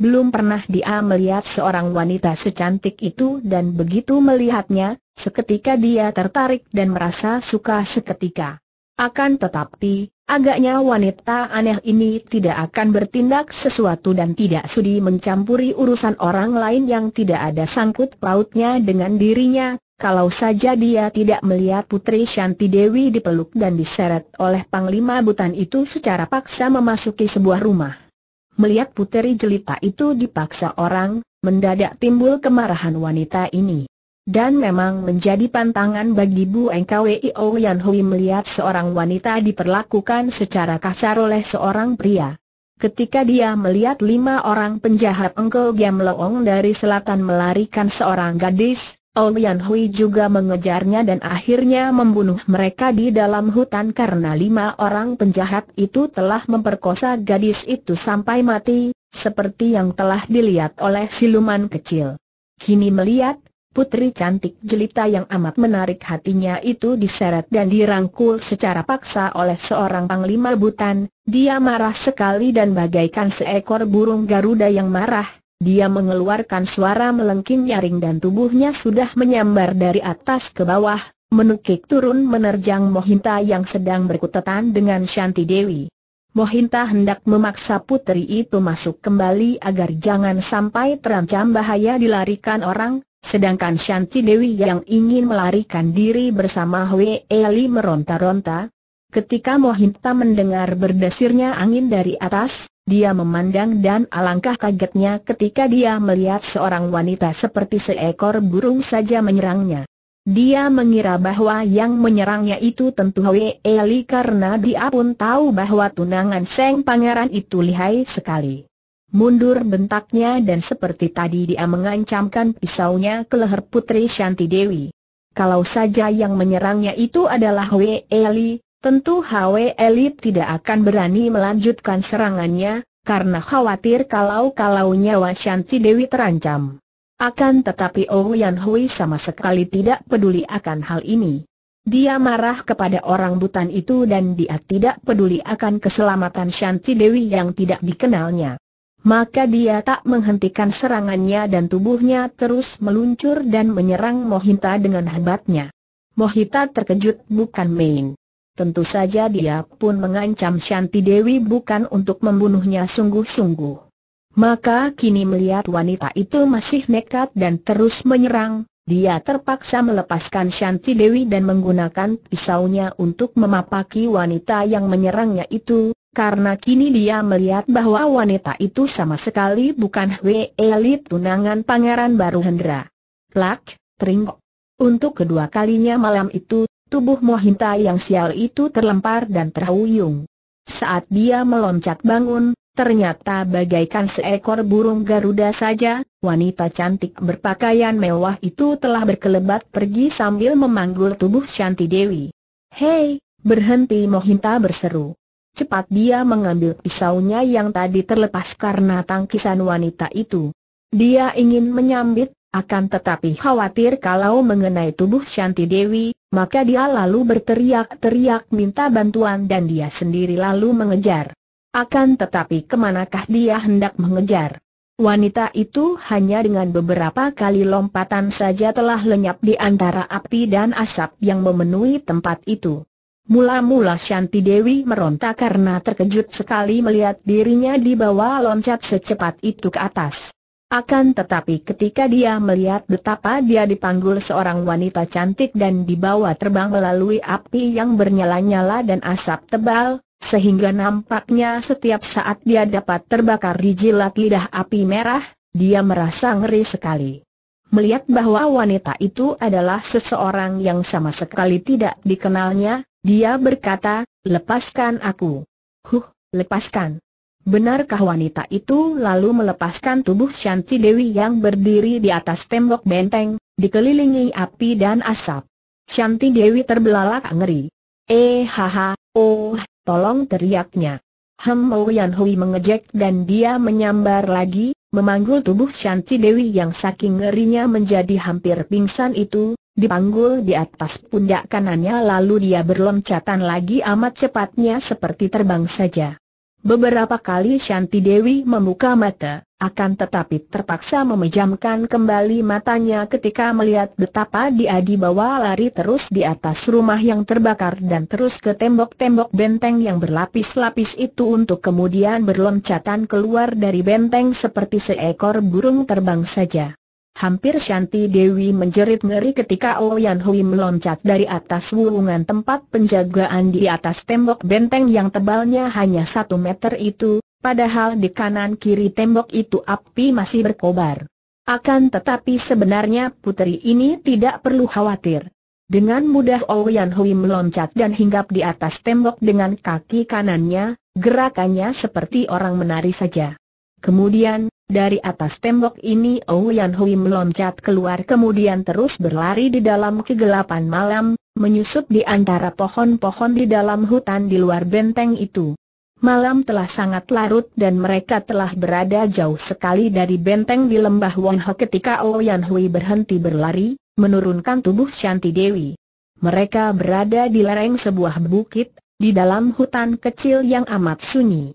Belum pernah dia melihat seorang wanita secantik itu dan begitu melihatnya, seketika dia tertarik dan merasa suka seketika. Akan tetapi, agaknya wanita aneh ini tidak akan bertindak sesuatu dan tidak sudi mencampuri urusan orang lain yang tidak ada sangkut pautnya dengan dirinya, kalau saja dia tidak melihat Putri Shanti Dewi dipeluk dan diseret oleh Panglima Butan itu secara paksa memasuki sebuah rumah. Melihat puteri jelita itu dipaksa orang, mendadak timbul kemarahan wanita ini. Dan memang menjadi pantangan bagi Bu NKWIO Yan Hui melihat seorang wanita diperlakukan secara kasar oleh seorang pria. Ketika dia melihat lima orang penjahat Engkau Giam Loong dari selatan melarikan seorang gadis, Olian Hui juga mengejarnya dan akhirnya membunuh mereka di dalam hutan karena lima orang penjahat itu telah memperkosa gadis itu sampai mati, seperti yang telah dilihat oleh siluman kecil. Kini melihat, putri cantik jelita yang amat menarik hatinya itu diseret dan dirangkul secara paksa oleh seorang panglima butan, dia marah sekali dan bagaikan seekor burung Garuda yang marah dia mengeluarkan suara melengking nyaring dan tubuhnya sudah menyambar dari atas ke bawah, menukik turun menerjang Mohinta yang sedang berkutatan dengan Shanti Dewi. Mohinta hendak memaksa putri itu masuk kembali agar jangan sampai terancam bahaya dilarikan orang, sedangkan Shanti Dewi yang ingin melarikan diri bersama Hwe Eli meronta-ronta, Ketika Mohinta mendengar berdesirnya angin dari atas, dia memandang dan alangkah kagetnya ketika dia melihat seorang wanita seperti seekor burung saja menyerangnya. Dia mengira bahwa yang menyerangnya itu tentu Hwe Eli karena dia pun tahu bahwa tunangan Seng Pangeran itu lihai sekali. Mundur bentaknya dan seperti tadi dia mengancamkan pisaunya ke leher Putri Shanti Dewi. Kalau saja yang menyerangnya itu adalah Hwe Eli, Tentu HW Elit tidak akan berani melanjutkan serangannya, karena khawatir kalau-kalau nyawa Shanti Dewi terancam. Akan tetapi Oh Yan Hui sama sekali tidak peduli akan hal ini. Dia marah kepada orang butan itu dan dia tidak peduli akan keselamatan Shanti Dewi yang tidak dikenalnya. Maka dia tak menghentikan serangannya dan tubuhnya terus meluncur dan menyerang Mohinta dengan hebatnya. Mohita terkejut bukan main. Tentu saja dia pun mengancam Shanti Dewi bukan untuk membunuhnya sungguh-sungguh. Maka kini melihat wanita itu masih nekat dan terus menyerang, dia terpaksa melepaskan Shanti Dewi dan menggunakan pisaunya untuk memapaki wanita yang menyerangnya itu, karena kini dia melihat bahwa wanita itu sama sekali bukan Hwe Elit tunangan Pangeran Baru Hendra. Plak, teringok. Untuk kedua kalinya malam itu, Tubuh Mohinta yang sial itu terlempar dan terhuyung. Saat dia meloncat bangun, ternyata bagaikan seekor burung Garuda saja, wanita cantik berpakaian mewah itu telah berkelebat pergi sambil memanggul tubuh Shanti Dewi. Hei, berhenti Mohinta berseru. Cepat dia mengambil pisaunya yang tadi terlepas karena tangkisan wanita itu. Dia ingin menyambit, akan tetapi khawatir kalau mengenai tubuh Shanti Dewi, maka dia lalu berteriak-teriak minta bantuan dan dia sendiri lalu mengejar. Akan tetapi kemanakah dia hendak mengejar? Wanita itu hanya dengan beberapa kali lompatan saja telah lenyap di antara api dan asap yang memenuhi tempat itu. Mula-mula Shanti Dewi meronta karena terkejut sekali melihat dirinya dibawa loncat secepat itu ke atas. Akan tetapi ketika dia melihat betapa dia dipanggul seorang wanita cantik dan dibawa terbang melalui api yang bernyala-nyala dan asap tebal, sehingga nampaknya setiap saat dia dapat terbakar di jilat lidah api merah, dia merasa ngeri sekali. Melihat bahwa wanita itu adalah seseorang yang sama sekali tidak dikenalnya, dia berkata, lepaskan aku. Huh, lepaskan. Benarkah wanita itu lalu melepaskan tubuh Shanti Dewi yang berdiri di atas tembok benteng, dikelilingi api dan asap? Shanti Dewi terbelalak ngeri. Eh haha, oh, tolong teriaknya. Hem Yan Hui mengejek dan dia menyambar lagi, memanggul tubuh Shanti Dewi yang saking ngerinya menjadi hampir pingsan itu, dipanggul di atas pundak kanannya lalu dia berloncatan lagi amat cepatnya seperti terbang saja. Beberapa kali Shanti Dewi membuka mata, akan tetapi terpaksa memejamkan kembali matanya ketika melihat betapa dia dibawa lari terus di atas rumah yang terbakar dan terus ke tembok-tembok benteng yang berlapis-lapis itu untuk kemudian berloncatan keluar dari benteng seperti seekor burung terbang saja. Hampir Shanti Dewi menjerit ngeri ketika Oyan oh Hui meloncat dari atas wulungan tempat penjagaan di atas tembok benteng yang tebalnya hanya satu meter itu, padahal di kanan kiri tembok itu api masih berkobar. Akan tetapi sebenarnya putri ini tidak perlu khawatir. Dengan mudah Oyan oh Hui meloncat dan hinggap di atas tembok dengan kaki kanannya, gerakannya seperti orang menari saja. Kemudian, dari atas tembok ini Yan Hui meloncat keluar kemudian terus berlari di dalam kegelapan malam, menyusup di antara pohon-pohon di dalam hutan di luar benteng itu. Malam telah sangat larut dan mereka telah berada jauh sekali dari benteng di lembah Wonho ketika Yan Hui berhenti berlari, menurunkan tubuh Shanti Dewi. Mereka berada di lereng sebuah bukit, di dalam hutan kecil yang amat sunyi.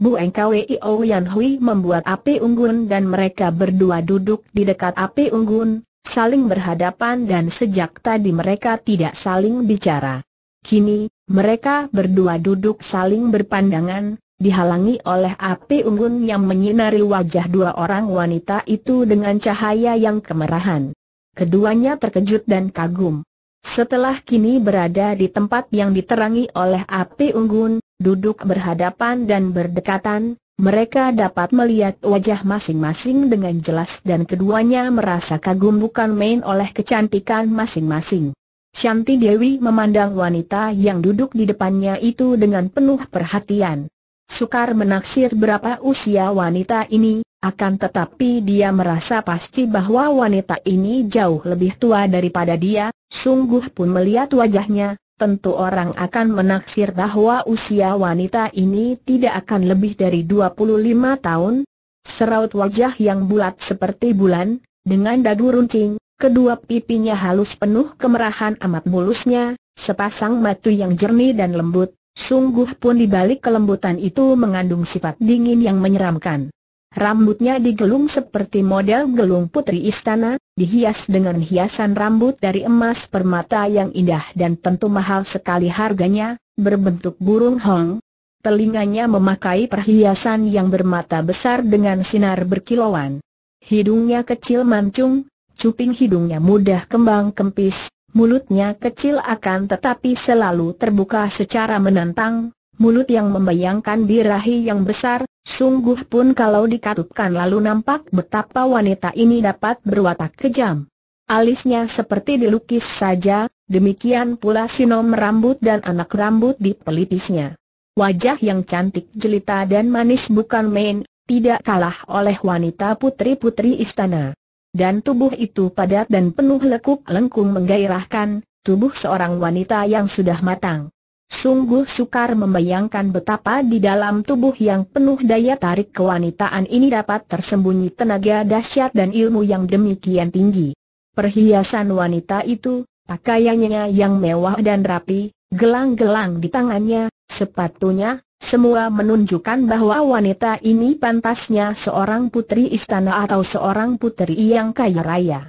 Bu Engkwe Yan Hui membuat api unggun dan mereka berdua duduk di dekat api unggun, saling berhadapan dan sejak tadi mereka tidak saling bicara. Kini, mereka berdua duduk saling berpandangan, dihalangi oleh api unggun yang menyinari wajah dua orang wanita itu dengan cahaya yang kemerahan. Keduanya terkejut dan kagum. Setelah kini berada di tempat yang diterangi oleh api unggun, duduk berhadapan dan berdekatan, mereka dapat melihat wajah masing-masing dengan jelas dan keduanya merasa kagum bukan main oleh kecantikan masing-masing. Shanti Dewi memandang wanita yang duduk di depannya itu dengan penuh perhatian. Sukar menaksir berapa usia wanita ini, akan tetapi dia merasa pasti bahwa wanita ini jauh lebih tua daripada dia, sungguh pun melihat wajahnya, tentu orang akan menaksir bahwa usia wanita ini tidak akan lebih dari 25 tahun. Seraut wajah yang bulat seperti bulan, dengan dadu runcing, kedua pipinya halus penuh kemerahan amat mulusnya, sepasang mata yang jernih dan lembut, sungguh pun di balik kelembutan itu mengandung sifat dingin yang menyeramkan. Rambutnya digelung seperti model gelung putri istana, dihias dengan hiasan rambut dari emas permata yang indah dan tentu mahal sekali harganya, berbentuk burung hong. Telinganya memakai perhiasan yang bermata besar dengan sinar berkilauan. Hidungnya kecil mancung, cuping hidungnya mudah kembang kempis, mulutnya kecil akan tetapi selalu terbuka secara menantang, mulut yang membayangkan birahi yang besar, sungguh pun kalau dikatupkan lalu nampak betapa wanita ini dapat berwatak kejam. Alisnya seperti dilukis saja, demikian pula sinom rambut dan anak rambut di pelipisnya. Wajah yang cantik jelita dan manis bukan main, tidak kalah oleh wanita putri-putri istana. Dan tubuh itu padat dan penuh lekuk lengkung menggairahkan, tubuh seorang wanita yang sudah matang. Sungguh sukar membayangkan betapa di dalam tubuh yang penuh daya tarik kewanitaan ini dapat tersembunyi tenaga dahsyat dan ilmu yang demikian tinggi. Perhiasan wanita itu, pakaiannya yang mewah dan rapi, gelang-gelang di tangannya, sepatunya, semua menunjukkan bahwa wanita ini pantasnya seorang putri istana atau seorang putri yang kaya raya.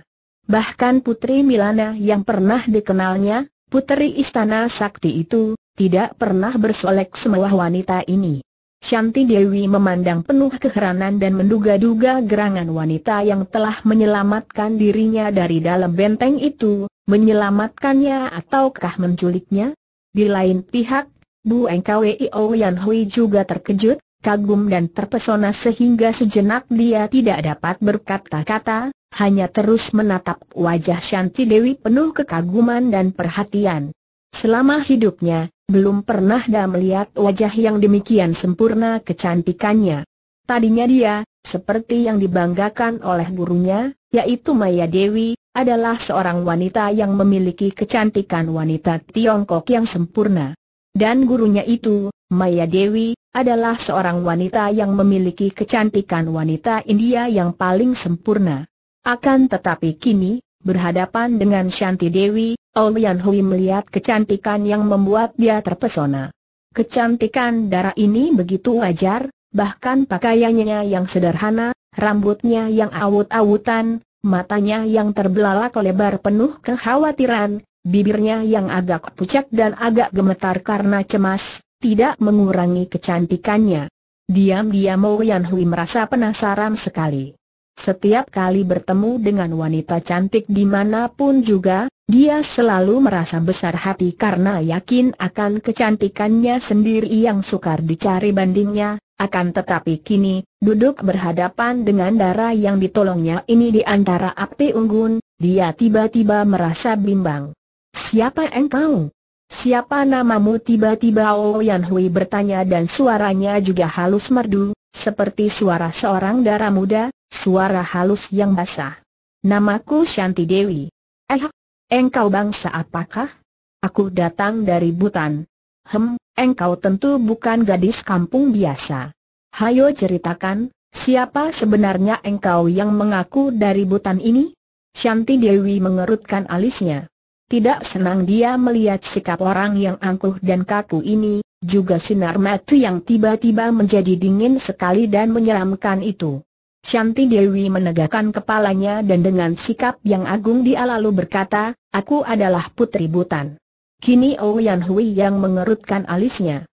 Bahkan putri Milana yang pernah dikenalnya, putri istana sakti itu, tidak pernah bersolek semua wanita ini. Shanti Dewi memandang penuh keheranan dan menduga-duga gerangan wanita yang telah menyelamatkan dirinya dari dalam benteng itu, menyelamatkannya ataukah menculiknya? Di lain pihak, Bu Engkwi Yan Hui juga terkejut, kagum dan terpesona sehingga sejenak dia tidak dapat berkata-kata, hanya terus menatap wajah Shanti Dewi penuh kekaguman dan perhatian. Selama hidupnya, belum pernah dah melihat wajah yang demikian sempurna kecantikannya. Tadinya dia, seperti yang dibanggakan oleh gurunya, yaitu Maya Dewi, adalah seorang wanita yang memiliki kecantikan wanita Tiongkok yang sempurna. Dan gurunya itu, Maya Dewi, adalah seorang wanita yang memiliki kecantikan wanita India yang paling sempurna. Akan tetapi kini, berhadapan dengan Shanti Dewi, Aulian Hui melihat kecantikan yang membuat dia terpesona. Kecantikan darah ini begitu wajar, bahkan pakaiannya yang sederhana, rambutnya yang awut-awutan, matanya yang terbelalak lebar penuh kekhawatiran, bibirnya yang agak pucat dan agak gemetar karena cemas, tidak mengurangi kecantikannya. Diam-diam Yan Hui merasa penasaran sekali. Setiap kali bertemu dengan wanita cantik dimanapun juga, dia selalu merasa besar hati karena yakin akan kecantikannya sendiri yang sukar dicari bandingnya, akan tetapi kini, duduk berhadapan dengan darah yang ditolongnya ini di antara api unggun, dia tiba-tiba merasa bimbang. Siapa engkau? Siapa namamu tiba-tiba oh Yan Hui bertanya dan suaranya juga halus merdu, seperti suara seorang darah muda, suara halus yang basah. Namaku Shanti Dewi. Eh, engkau bangsa apakah? Aku datang dari Butan. Hem, engkau tentu bukan gadis kampung biasa. Hayo ceritakan, siapa sebenarnya engkau yang mengaku dari Butan ini? Shanti Dewi mengerutkan alisnya. Tidak senang dia melihat sikap orang yang angkuh dan kaku ini, juga sinar mata yang tiba-tiba menjadi dingin sekali dan menyeramkan itu. Shanti Dewi menegakkan kepalanya dan dengan sikap yang agung dia lalu berkata, aku adalah putri butan. Kini Ouyang Hui yang mengerutkan alisnya.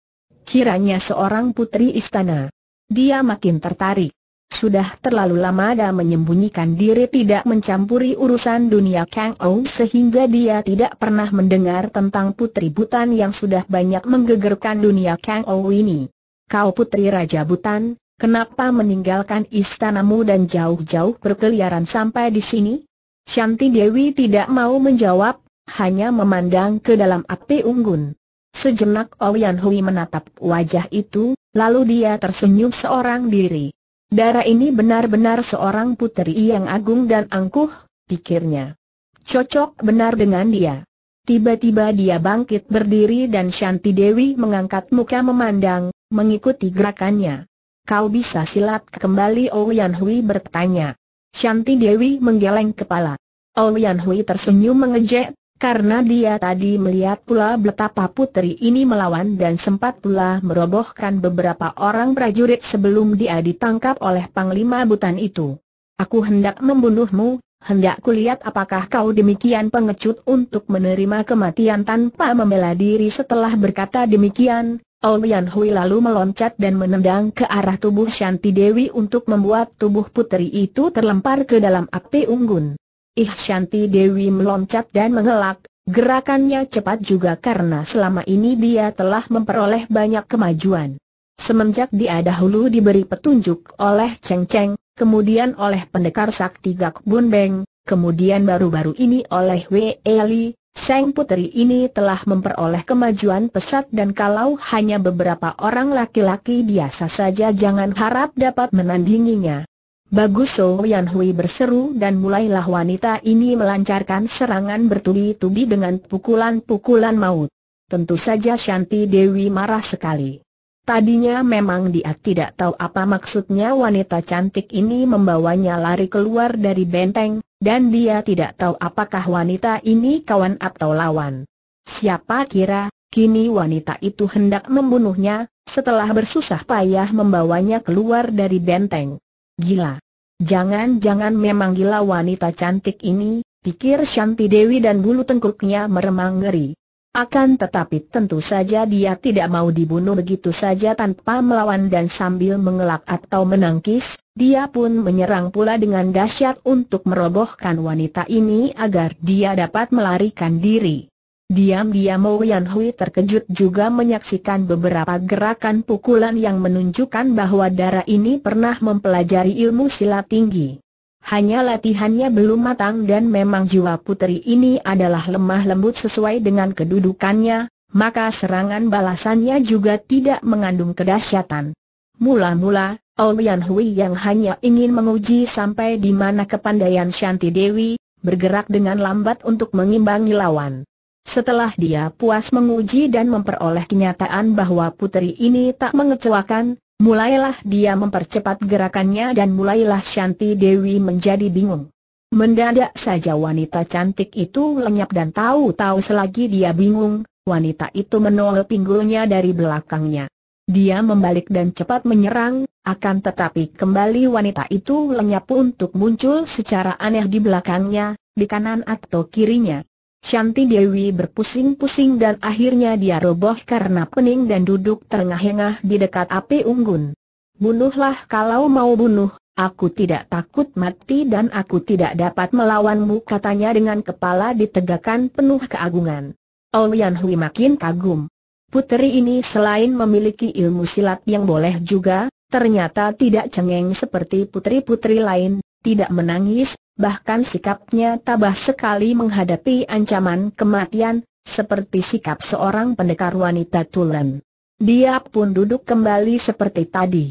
Kiranya seorang putri istana. Dia makin tertarik. Sudah terlalu lama dia menyembunyikan diri tidak mencampuri urusan dunia Kang Ou sehingga dia tidak pernah mendengar tentang putri butan yang sudah banyak menggegerkan dunia Kang Ou ini. Kau putri Raja Butan, Kenapa meninggalkan istanamu dan jauh-jauh berkeliaran sampai di sini? Shanti Dewi tidak mau menjawab, hanya memandang ke dalam api unggun. Sejenak Ouyan oh Hui menatap wajah itu, lalu dia tersenyum seorang diri. Dara ini benar-benar seorang puteri yang agung dan angkuh, pikirnya. Cocok benar dengan dia. Tiba-tiba dia bangkit berdiri dan Shanti Dewi mengangkat muka memandang, mengikuti gerakannya. Kau bisa silat kembali Ouyan Hui bertanya. Shanti Dewi menggeleng kepala. Ouyan Hui tersenyum mengejek, karena dia tadi melihat pula betapa putri ini melawan dan sempat pula merobohkan beberapa orang prajurit sebelum dia ditangkap oleh Panglima Butan itu. Aku hendak membunuhmu, hendak kulihat apakah kau demikian pengecut untuk menerima kematian tanpa membela diri setelah berkata demikian, Olian Hui lalu meloncat dan menendang ke arah tubuh Shanti Dewi untuk membuat tubuh putri itu terlempar ke dalam api unggun. Ih Shanti Dewi meloncat dan mengelak, gerakannya cepat juga karena selama ini dia telah memperoleh banyak kemajuan. Semenjak dia dahulu diberi petunjuk oleh Cheng Cheng, kemudian oleh pendekar sakti Gak Bun Beng, kemudian baru-baru ini oleh Wei Eli, Sang putri ini telah memperoleh kemajuan pesat dan kalau hanya beberapa orang laki-laki biasa saja jangan harap dapat menandinginya. Bagus So Yan Hui berseru dan mulailah wanita ini melancarkan serangan bertubi-tubi dengan pukulan-pukulan maut. Tentu saja Shanti Dewi marah sekali. Tadinya memang dia tidak tahu apa maksudnya wanita cantik ini membawanya lari keluar dari benteng, dan dia tidak tahu apakah wanita ini kawan atau lawan. Siapa kira, kini wanita itu hendak membunuhnya, setelah bersusah payah membawanya keluar dari benteng. Gila. Jangan-jangan memang gila wanita cantik ini, pikir Shanti Dewi dan bulu tengkuknya meremang ngeri. Akan tetapi tentu saja dia tidak mau dibunuh begitu saja tanpa melawan dan sambil mengelak atau menangkis, dia pun menyerang pula dengan dahsyat untuk merobohkan wanita ini agar dia dapat melarikan diri. Diam-diam Mo Yan Hui terkejut juga menyaksikan beberapa gerakan pukulan yang menunjukkan bahwa darah ini pernah mempelajari ilmu silat tinggi hanya latihannya belum matang dan memang jiwa putri ini adalah lemah lembut sesuai dengan kedudukannya, maka serangan balasannya juga tidak mengandung kedahsyatan. Mula-mula, Aulian Hui yang hanya ingin menguji sampai di mana kepandaian Shanti Dewi, bergerak dengan lambat untuk mengimbangi lawan. Setelah dia puas menguji dan memperoleh kenyataan bahwa putri ini tak mengecewakan, Mulailah dia mempercepat gerakannya dan mulailah Shanti Dewi menjadi bingung. Mendadak saja wanita cantik itu lenyap dan tahu-tahu selagi dia bingung, wanita itu menoleh pinggulnya dari belakangnya. Dia membalik dan cepat menyerang, akan tetapi kembali wanita itu lenyap untuk muncul secara aneh di belakangnya, di kanan atau kirinya. Shanti Dewi berpusing-pusing dan akhirnya dia roboh karena pening dan duduk terengah-engah di dekat api unggun. Bunuhlah kalau mau bunuh, aku tidak takut mati dan aku tidak dapat melawanmu katanya dengan kepala ditegakkan penuh keagungan. Olian Hui makin kagum. Puteri ini selain memiliki ilmu silat yang boleh juga, ternyata tidak cengeng seperti putri-putri lain, tidak menangis, bahkan sikapnya tabah sekali menghadapi ancaman kematian, seperti sikap seorang pendekar wanita tulen. Dia pun duduk kembali seperti tadi.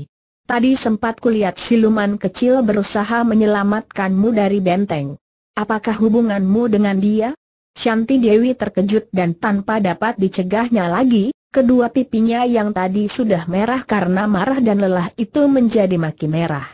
Tadi sempat kulihat siluman kecil berusaha menyelamatkanmu dari benteng. Apakah hubunganmu dengan dia? Shanti Dewi terkejut dan tanpa dapat dicegahnya lagi, Kedua pipinya yang tadi sudah merah karena marah dan lelah itu menjadi makin merah.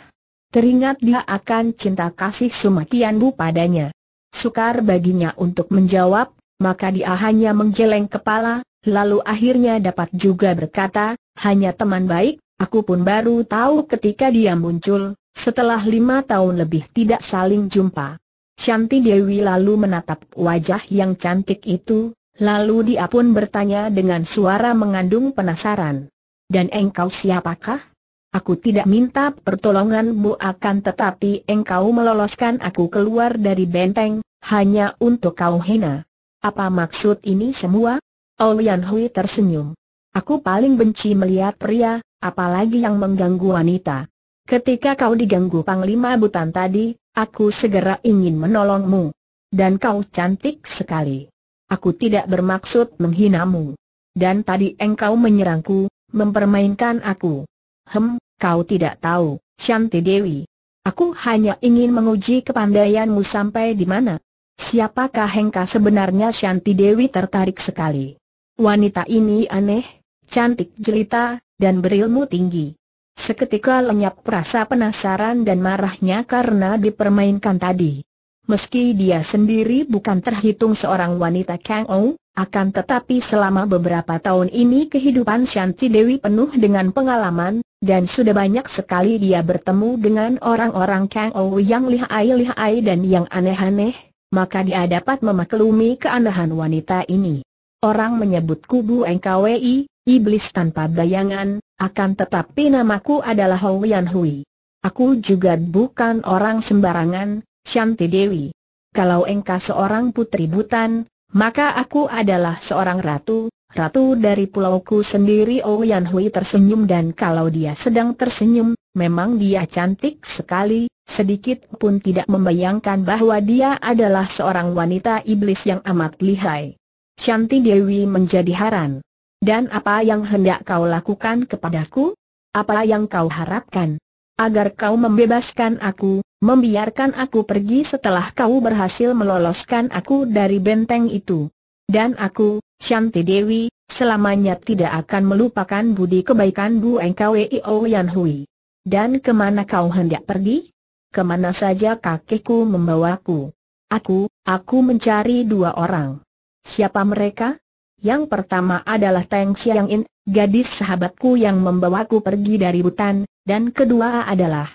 Teringat dia akan cinta kasih Sumatian Bu padanya. Sukar baginya untuk menjawab, maka dia hanya menggeleng kepala, lalu akhirnya dapat juga berkata, hanya teman baik, aku pun baru tahu ketika dia muncul, setelah lima tahun lebih tidak saling jumpa. Shanti Dewi lalu menatap wajah yang cantik itu, lalu dia pun bertanya dengan suara mengandung penasaran. Dan engkau siapakah? Aku tidak minta pertolonganmu akan tetapi engkau meloloskan aku keluar dari benteng, hanya untuk kau hina. Apa maksud ini semua? Olian Hui tersenyum. Aku paling benci melihat pria, apalagi yang mengganggu wanita. Ketika kau diganggu Panglima Butan tadi, aku segera ingin menolongmu. Dan kau cantik sekali. Aku tidak bermaksud menghinamu. Dan tadi engkau menyerangku, mempermainkan aku. Hem, kau tidak tahu, Shanti Dewi. Aku hanya ingin menguji kepandaianmu sampai di mana. Siapakah Hengka sebenarnya Shanti Dewi tertarik sekali. Wanita ini aneh, cantik jelita, dan berilmu tinggi. Seketika lenyap rasa penasaran dan marahnya karena dipermainkan tadi. Meski dia sendiri bukan terhitung seorang wanita Kang Ou, akan tetapi selama beberapa tahun ini kehidupan Shanti Dewi penuh dengan pengalaman, dan sudah banyak sekali dia bertemu dengan orang-orang Kang Ou yang lihai-lihai dan yang aneh-aneh, maka dia dapat memaklumi keanehan wanita ini. Orang menyebut kubu NKWI, iblis tanpa bayangan, akan tetapi namaku adalah Hou Yan Hui. Aku juga bukan orang sembarangan, Shanti Dewi. Kalau engkau seorang putri butan, maka aku adalah seorang ratu, ratu dari pulauku sendiri Oh Yan Hui tersenyum dan kalau dia sedang tersenyum, memang dia cantik sekali, sedikit pun tidak membayangkan bahwa dia adalah seorang wanita iblis yang amat lihai. Shanti Dewi menjadi haran. Dan apa yang hendak kau lakukan kepadaku? Apa yang kau harapkan? Agar kau membebaskan aku, membiarkan aku pergi setelah kau berhasil meloloskan aku dari benteng itu. Dan aku, Shanti Dewi, selamanya tidak akan melupakan budi kebaikan Bu Engkwe Yan Hui. Dan kemana kau hendak pergi? Kemana saja kakekku membawaku? Aku, aku mencari dua orang. Siapa mereka? Yang pertama adalah Teng Xiang In, gadis sahabatku yang membawaku pergi dari hutan, dan kedua adalah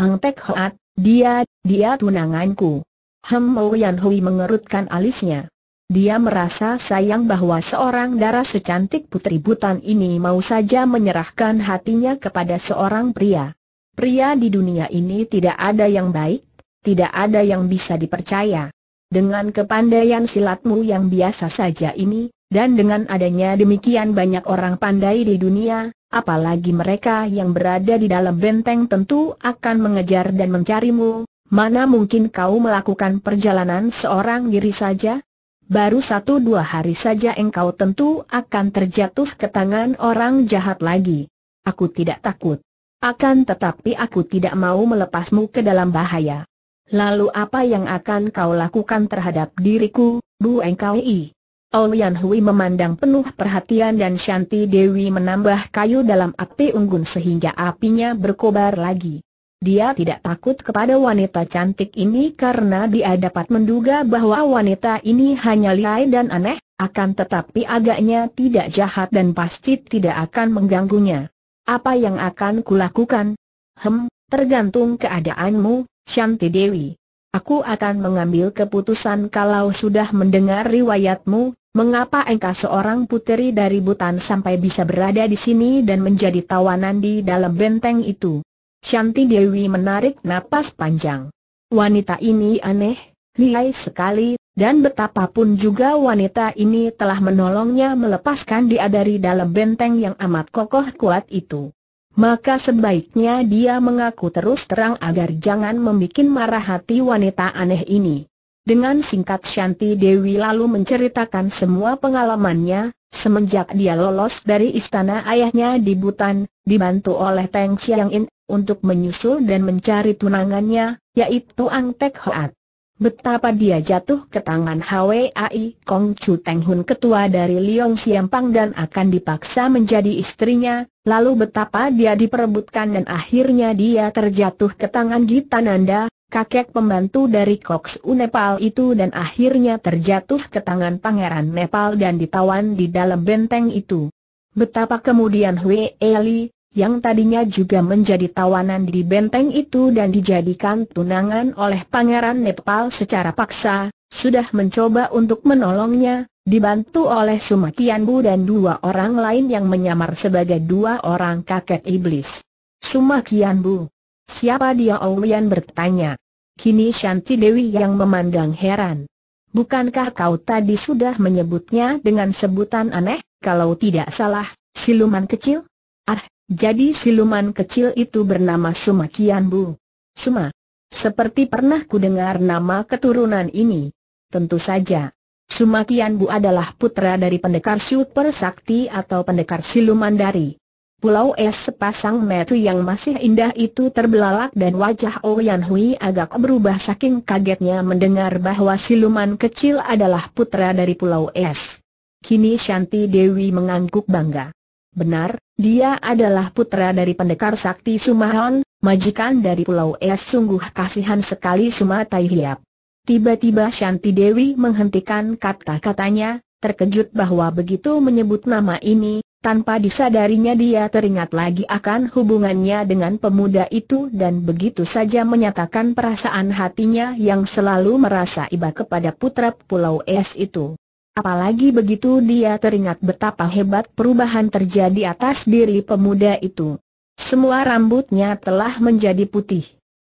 Ang Teck Hoat, dia, dia tunanganku. Hem Mou Yan Hui mengerutkan alisnya. Dia merasa sayang bahwa seorang darah secantik putri butan ini mau saja menyerahkan hatinya kepada seorang pria. Pria di dunia ini tidak ada yang baik, tidak ada yang bisa dipercaya. Dengan kepandaian silatmu yang biasa saja ini, dan dengan adanya demikian banyak orang pandai di dunia, apalagi mereka yang berada di dalam benteng tentu akan mengejar dan mencarimu, mana mungkin kau melakukan perjalanan seorang diri saja? Baru satu dua hari saja engkau tentu akan terjatuh ke tangan orang jahat lagi. Aku tidak takut. Akan tetapi aku tidak mau melepasmu ke dalam bahaya. Lalu apa yang akan kau lakukan terhadap diriku, Bu Engkau I? Olian Hui memandang penuh perhatian dan Shanti Dewi menambah kayu dalam api unggun sehingga apinya berkobar lagi. Dia tidak takut kepada wanita cantik ini karena dia dapat menduga bahwa wanita ini hanya lihai dan aneh, akan tetapi agaknya tidak jahat dan pasti tidak akan mengganggunya. Apa yang akan kulakukan? Hem, tergantung keadaanmu, Shanti Dewi. Aku akan mengambil keputusan kalau sudah mendengar riwayatmu, Mengapa engkau seorang puteri dari Butan sampai bisa berada di sini dan menjadi tawanan di dalam benteng itu? Shanti Dewi menarik napas panjang. Wanita ini aneh, lihai sekali, dan betapapun juga wanita ini telah menolongnya melepaskan dia dari dalam benteng yang amat kokoh kuat itu. Maka sebaiknya dia mengaku terus terang agar jangan membuat marah hati wanita aneh ini. Dengan singkat Shanti Dewi lalu menceritakan semua pengalamannya, semenjak dia lolos dari istana ayahnya di Butan, dibantu oleh Teng Chiang In, untuk menyusul dan mencari tunangannya, yaitu Ang Tek Hoat. Betapa dia jatuh ke tangan HWAI Kong Chu Teng Hun ketua dari Liong Pang dan akan dipaksa menjadi istrinya, lalu betapa dia diperebutkan dan akhirnya dia terjatuh ke tangan Gitananda, kakek pembantu dari Cox Nepal itu dan akhirnya terjatuh ke tangan pangeran Nepal dan ditawan di dalam benteng itu. Betapa kemudian Hui Eli, yang tadinya juga menjadi tawanan di benteng itu dan dijadikan tunangan oleh pangeran Nepal secara paksa, sudah mencoba untuk menolongnya, dibantu oleh Sumakian Bu dan dua orang lain yang menyamar sebagai dua orang kakek iblis. Sumakian Bu Siapa dia Aulian bertanya. Kini Shanti Dewi yang memandang heran. Bukankah kau tadi sudah menyebutnya dengan sebutan aneh, kalau tidak salah, siluman kecil? Ah, jadi siluman kecil itu bernama Suma Kian Bu. Suma. Seperti pernah ku dengar nama keturunan ini. Tentu saja. Suma Kian Bu adalah putra dari pendekar Super Sakti atau pendekar siluman dari Pulau Es sepasang metu yang masih indah itu terbelalak dan wajah Oyan oh Hui agak berubah saking kagetnya mendengar bahwa siluman kecil adalah putra dari Pulau Es. Kini Shanti Dewi mengangguk bangga. Benar, dia adalah putra dari pendekar sakti Sumahon, majikan dari Pulau Es sungguh kasihan sekali Sumatai Hiap. Tiba-tiba Shanti Dewi menghentikan kata-katanya, terkejut bahwa begitu menyebut nama ini, tanpa disadarinya dia teringat lagi akan hubungannya dengan pemuda itu dan begitu saja menyatakan perasaan hatinya yang selalu merasa iba kepada putra Pulau Es itu. Apalagi begitu dia teringat betapa hebat perubahan terjadi atas diri pemuda itu. Semua rambutnya telah menjadi putih.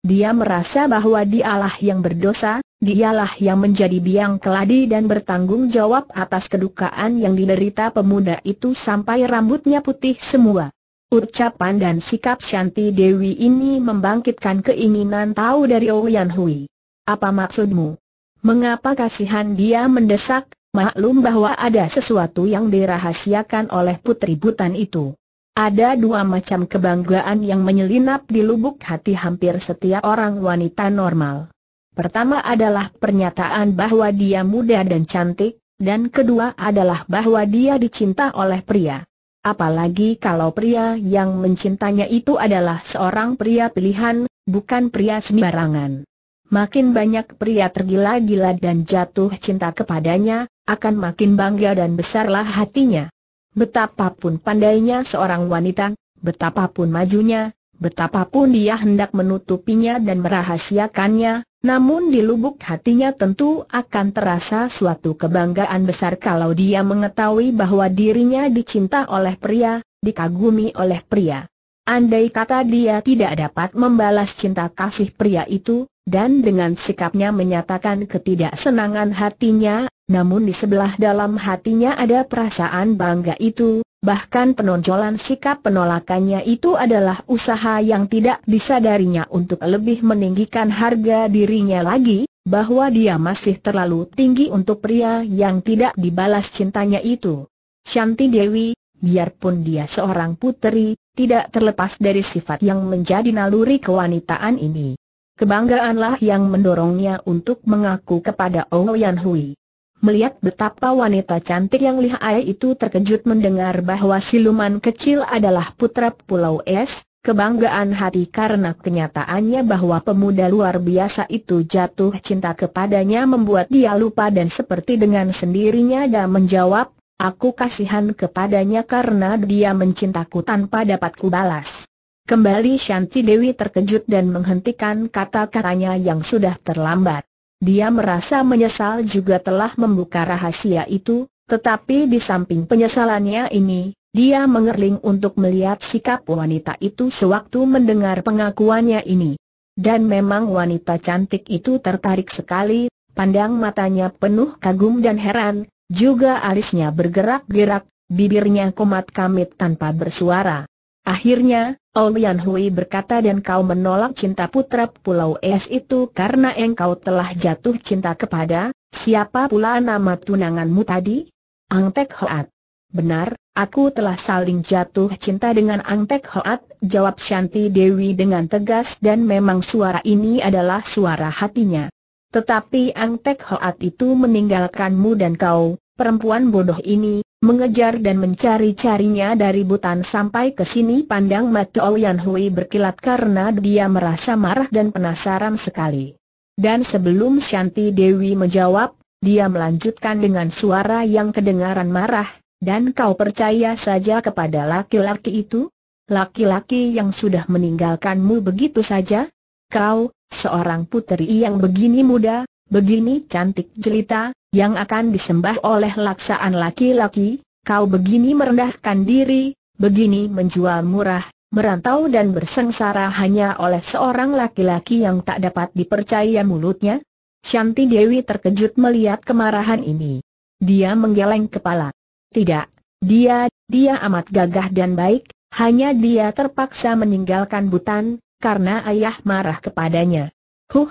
Dia merasa bahwa dialah yang berdosa, Dialah yang menjadi biang keladi dan bertanggung jawab atas kedukaan yang diderita pemuda itu sampai rambutnya putih semua. Ucapan dan sikap Shanti Dewi ini membangkitkan keinginan tahu dari Ouyan Hui. Apa maksudmu? Mengapa kasihan dia mendesak, maklum bahwa ada sesuatu yang dirahasiakan oleh putri butan itu. Ada dua macam kebanggaan yang menyelinap di lubuk hati hampir setiap orang wanita normal. Pertama adalah pernyataan bahwa dia muda dan cantik, dan kedua adalah bahwa dia dicinta oleh pria. Apalagi kalau pria yang mencintanya itu adalah seorang pria pilihan, bukan pria sembarangan. Makin banyak pria tergila-gila dan jatuh cinta kepadanya, akan makin bangga dan besarlah hatinya. Betapapun pandainya seorang wanita, betapapun majunya, betapapun dia hendak menutupinya dan merahasiakannya, namun di lubuk hatinya tentu akan terasa suatu kebanggaan besar kalau dia mengetahui bahwa dirinya dicinta oleh pria, dikagumi oleh pria. Andai kata dia tidak dapat membalas cinta kasih pria itu, dan dengan sikapnya menyatakan ketidaksenangan hatinya, namun di sebelah dalam hatinya ada perasaan bangga itu, Bahkan penonjolan sikap penolakannya itu adalah usaha yang tidak disadarinya untuk lebih meninggikan harga dirinya lagi, bahwa dia masih terlalu tinggi untuk pria yang tidak dibalas cintanya itu. Shanti Dewi, biarpun dia seorang putri, tidak terlepas dari sifat yang menjadi naluri kewanitaan ini. Kebanggaanlah yang mendorongnya untuk mengaku kepada Ouyan Hui. Melihat betapa wanita cantik yang lihai itu terkejut mendengar bahwa siluman kecil adalah putra Pulau Es, kebanggaan hati karena kenyataannya bahwa pemuda luar biasa itu jatuh cinta kepadanya membuat dia lupa dan seperti dengan sendirinya dia menjawab, aku kasihan kepadanya karena dia mencintaku tanpa dapat kubalas. Kembali Shanti Dewi terkejut dan menghentikan kata-katanya yang sudah terlambat. Dia merasa menyesal juga telah membuka rahasia itu, tetapi di samping penyesalannya ini, dia mengerling untuk melihat sikap wanita itu sewaktu mendengar pengakuannya ini. Dan memang wanita cantik itu tertarik sekali, pandang matanya penuh kagum dan heran, juga alisnya bergerak-gerak, bibirnya komat kamit tanpa bersuara. Akhirnya, Aulian Hui berkata dan kau menolak cinta putra Pulau Es itu karena engkau telah jatuh cinta kepada, siapa pula nama tunanganmu tadi? Ang Tek Hoat. Benar, aku telah saling jatuh cinta dengan Ang Tek Hoat, jawab Shanti Dewi dengan tegas dan memang suara ini adalah suara hatinya. Tetapi Ang Tek Hoat itu meninggalkanmu dan kau, perempuan bodoh ini, Mengejar dan mencari-carinya dari Butan sampai ke sini pandang mata Ouyan Hui berkilat karena dia merasa marah dan penasaran sekali. Dan sebelum Shanti Dewi menjawab, dia melanjutkan dengan suara yang kedengaran marah, dan kau percaya saja kepada laki-laki itu? Laki-laki yang sudah meninggalkanmu begitu saja? Kau, seorang puteri yang begini muda, begini cantik jelita, yang akan disembah oleh laksaan laki-laki, kau begini merendahkan diri, begini menjual murah, merantau dan bersengsara hanya oleh seorang laki-laki yang tak dapat dipercaya mulutnya? Shanti Dewi terkejut melihat kemarahan ini. Dia menggeleng kepala. Tidak, dia, dia amat gagah dan baik, hanya dia terpaksa meninggalkan Butan, karena ayah marah kepadanya. Huh,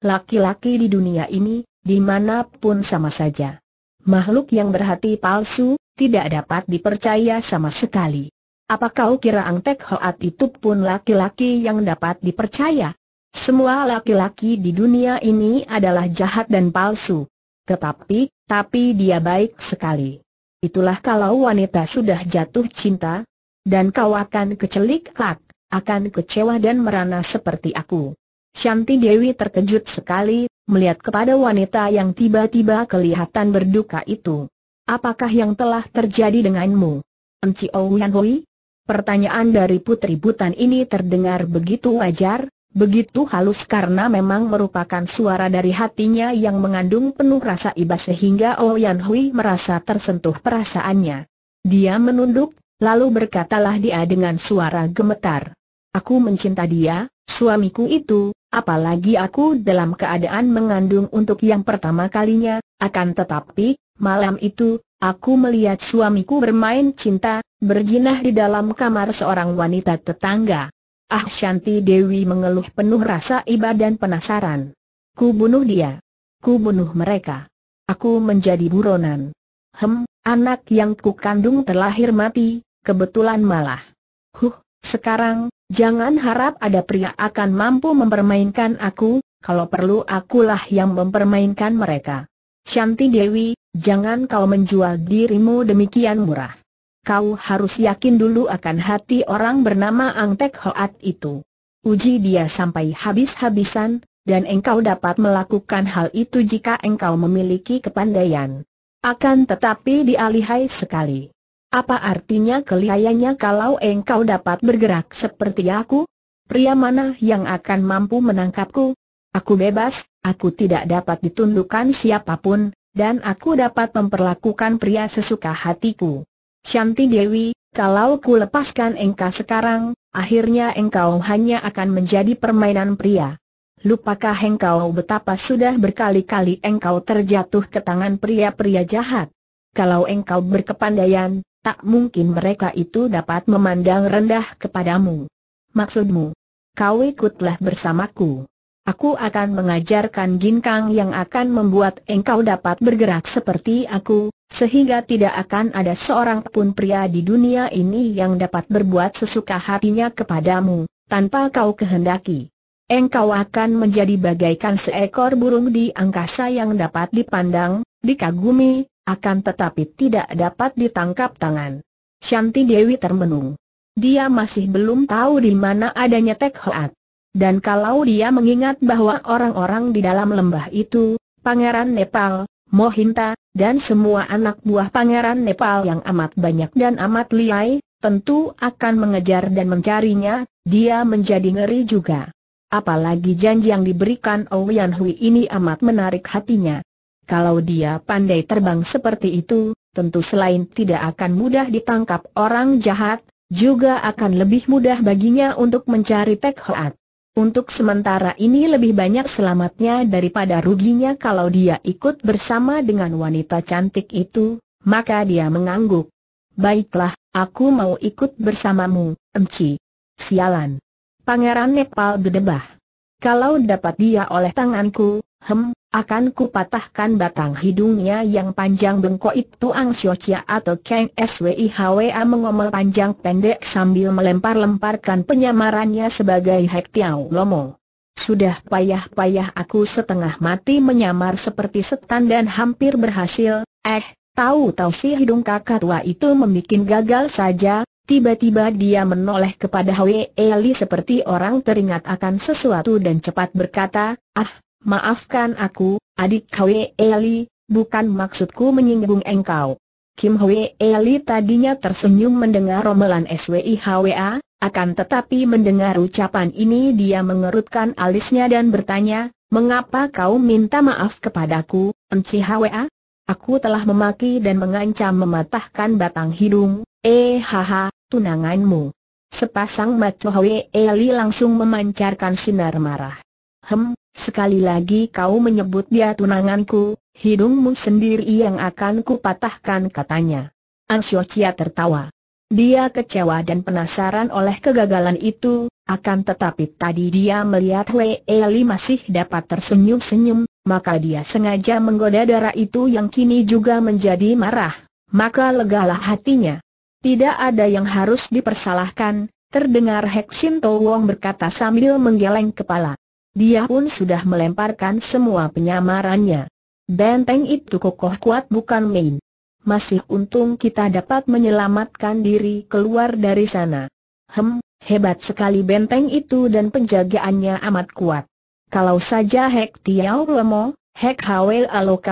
laki-laki di dunia ini, dimanapun sama saja. Makhluk yang berhati palsu, tidak dapat dipercaya sama sekali. Apa kau kira Ang Tek Hoat itu pun laki-laki yang dapat dipercaya? Semua laki-laki di dunia ini adalah jahat dan palsu. Tetapi, tapi dia baik sekali. Itulah kalau wanita sudah jatuh cinta, dan kau akan kecelik-lak, akan kecewa dan merana seperti aku. Shanti Dewi terkejut sekali, melihat kepada wanita yang tiba-tiba kelihatan berduka itu. Apakah yang telah terjadi denganmu? Enci Yan Hui? Pertanyaan dari putri butan ini terdengar begitu wajar, begitu halus karena memang merupakan suara dari hatinya yang mengandung penuh rasa iba sehingga Yan Hui merasa tersentuh perasaannya. Dia menunduk, lalu berkatalah dia dengan suara gemetar. Aku mencinta dia, suamiku itu, Apalagi aku dalam keadaan mengandung untuk yang pertama kalinya, akan tetapi, malam itu, aku melihat suamiku bermain cinta, berjinah di dalam kamar seorang wanita tetangga. Ah Shanti Dewi mengeluh penuh rasa iba dan penasaran. Ku bunuh dia. Ku bunuh mereka. Aku menjadi buronan. Hem, anak yang ku kandung terlahir mati, kebetulan malah. Huh, sekarang, Jangan harap ada pria akan mampu mempermainkan aku, kalau perlu akulah yang mempermainkan mereka. Shanti Dewi, jangan kau menjual dirimu demikian murah. Kau harus yakin dulu akan hati orang bernama Angtek Hoat itu. Uji dia sampai habis-habisan, dan engkau dapat melakukan hal itu jika engkau memiliki kepandaian. Akan tetapi dialihai sekali. Apa artinya keliayanya kalau engkau dapat bergerak seperti aku? Pria mana yang akan mampu menangkapku? Aku bebas, aku tidak dapat ditundukkan siapapun, dan aku dapat memperlakukan pria sesuka hatiku. Shanti Dewi, kalau ku lepaskan engkau sekarang, akhirnya engkau hanya akan menjadi permainan pria. Lupakah engkau betapa sudah berkali-kali engkau terjatuh ke tangan pria-pria jahat? Kalau engkau berkepandaian, tak mungkin mereka itu dapat memandang rendah kepadamu. Maksudmu, kau ikutlah bersamaku. Aku akan mengajarkan ginkang yang akan membuat engkau dapat bergerak seperti aku, sehingga tidak akan ada seorang pun pria di dunia ini yang dapat berbuat sesuka hatinya kepadamu, tanpa kau kehendaki. Engkau akan menjadi bagaikan seekor burung di angkasa yang dapat dipandang, dikagumi, akan tetapi tidak dapat ditangkap tangan. Shanti Dewi termenung. Dia masih belum tahu di mana adanya Tek Hoat. Dan kalau dia mengingat bahwa orang-orang di dalam lembah itu, Pangeran Nepal, Mohinta, dan semua anak buah Pangeran Nepal yang amat banyak dan amat liai, tentu akan mengejar dan mencarinya, dia menjadi ngeri juga. Apalagi janji yang diberikan Ouyan Hui ini amat menarik hatinya. Kalau dia pandai terbang seperti itu, tentu selain tidak akan mudah ditangkap orang jahat, juga akan lebih mudah baginya untuk mencari Pek Hoat. Untuk sementara ini lebih banyak selamatnya daripada ruginya kalau dia ikut bersama dengan wanita cantik itu, maka dia mengangguk. Baiklah, aku mau ikut bersamamu, Emci. Sialan. Pangeran Nepal berdebah. Kalau dapat dia oleh tanganku, hem, akan kupatahkan batang hidungnya yang panjang bengkok itu Ang Siocia atau Kang SWIHWA mengomel panjang pendek sambil melempar-lemparkan penyamarannya sebagai Hek Tiao Lomo. Sudah payah-payah aku setengah mati menyamar seperti setan dan hampir berhasil, eh, tahu-tahu si hidung kakak tua itu membuat gagal saja, Tiba-tiba dia menoleh kepada Hwe Eli seperti orang teringat akan sesuatu dan cepat berkata, Ah, Maafkan aku, adik Kwe Eli, bukan maksudku menyinggung engkau. Kim Hwe Eli tadinya tersenyum mendengar romelan Hwa, akan tetapi mendengar ucapan ini dia mengerutkan alisnya dan bertanya, Mengapa kau minta maaf kepadaku, Enci HWA? Aku telah memaki dan mengancam mematahkan batang hidung, eh haha, tunanganmu. Sepasang macu Hwe Eli langsung memancarkan sinar marah. Hem, sekali lagi kau menyebut dia tunanganku, hidungmu sendiri yang akan kupatahkan katanya. Ansyo Chia tertawa. Dia kecewa dan penasaran oleh kegagalan itu, akan tetapi tadi dia melihat Wei Eli masih dapat tersenyum-senyum, maka dia sengaja menggoda darah itu yang kini juga menjadi marah, maka legalah hatinya. Tidak ada yang harus dipersalahkan, terdengar Heksin Wong berkata sambil menggeleng kepala. Dia pun sudah melemparkan semua penyamarannya. Benteng itu kokoh kuat bukan main. Masih untung kita dapat menyelamatkan diri keluar dari sana. Hem, hebat sekali benteng itu dan penjagaannya amat kuat. Kalau saja Hek Tiao Lemo, Hek Hawel Alo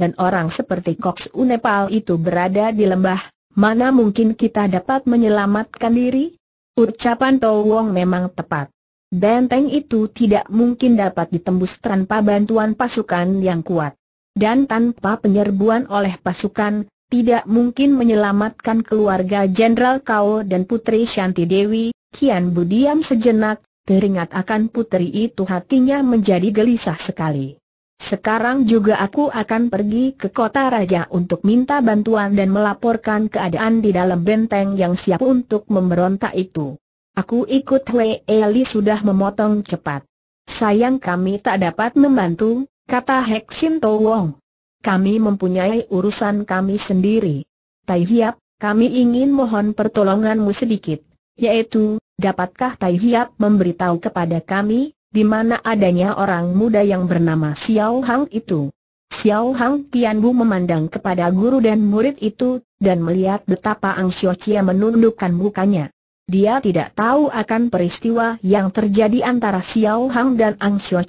dan orang seperti Cox Unepal itu berada di lembah, mana mungkin kita dapat menyelamatkan diri? Ucapan Tau Wong memang tepat. Benteng itu tidak mungkin dapat ditembus tanpa bantuan pasukan yang kuat. Dan tanpa penyerbuan oleh pasukan, tidak mungkin menyelamatkan keluarga Jenderal Kao dan Putri Shanti Dewi, Kian Bu diam sejenak, teringat akan putri itu hatinya menjadi gelisah sekali. Sekarang juga aku akan pergi ke kota raja untuk minta bantuan dan melaporkan keadaan di dalam benteng yang siap untuk memberontak itu. Aku ikut Hwee Eli sudah memotong cepat. Sayang kami tak dapat membantu, kata Heksin To Wong. Kami mempunyai urusan kami sendiri. Tai Hiap, kami ingin mohon pertolonganmu sedikit, yaitu, dapatkah Tai Hiap memberitahu kepada kami, di mana adanya orang muda yang bernama Xiao Hang itu? Xiao Hang Tianbu memandang kepada guru dan murid itu, dan melihat betapa Ang Xiao Chia menundukkan mukanya. Dia tidak tahu akan peristiwa yang terjadi antara Xiao Hang dan Ang Xiao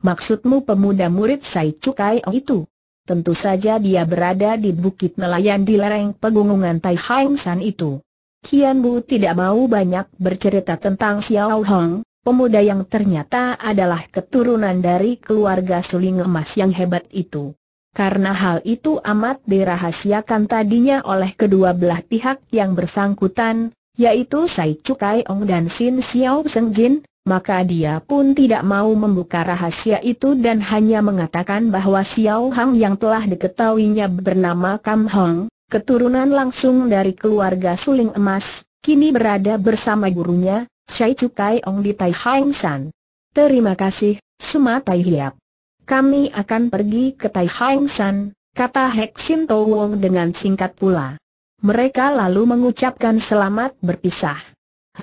Maksudmu pemuda murid Sai Cukai oh itu? Tentu saja dia berada di bukit nelayan di lereng pegunungan Tai Hang San itu. Kian Bu tidak mau banyak bercerita tentang Xiao Hang, pemuda yang ternyata adalah keturunan dari keluarga suling emas yang hebat itu. Karena hal itu amat dirahasiakan tadinya oleh kedua belah pihak yang bersangkutan, yaitu Sai Cukai Ong dan Sin Xiao Seng Jin, maka dia pun tidak mau membuka rahasia itu dan hanya mengatakan bahwa Xiao Hang yang telah diketahuinya bernama Kam Hong, keturunan langsung dari keluarga Suling Emas, kini berada bersama gurunya, Sai Cukai Ong di Tai Hang San. Terima kasih, Suma Tai Hiap. Kami akan pergi ke Tai Hang San, kata Hek Sin To Wong dengan singkat pula. Mereka lalu mengucapkan selamat berpisah.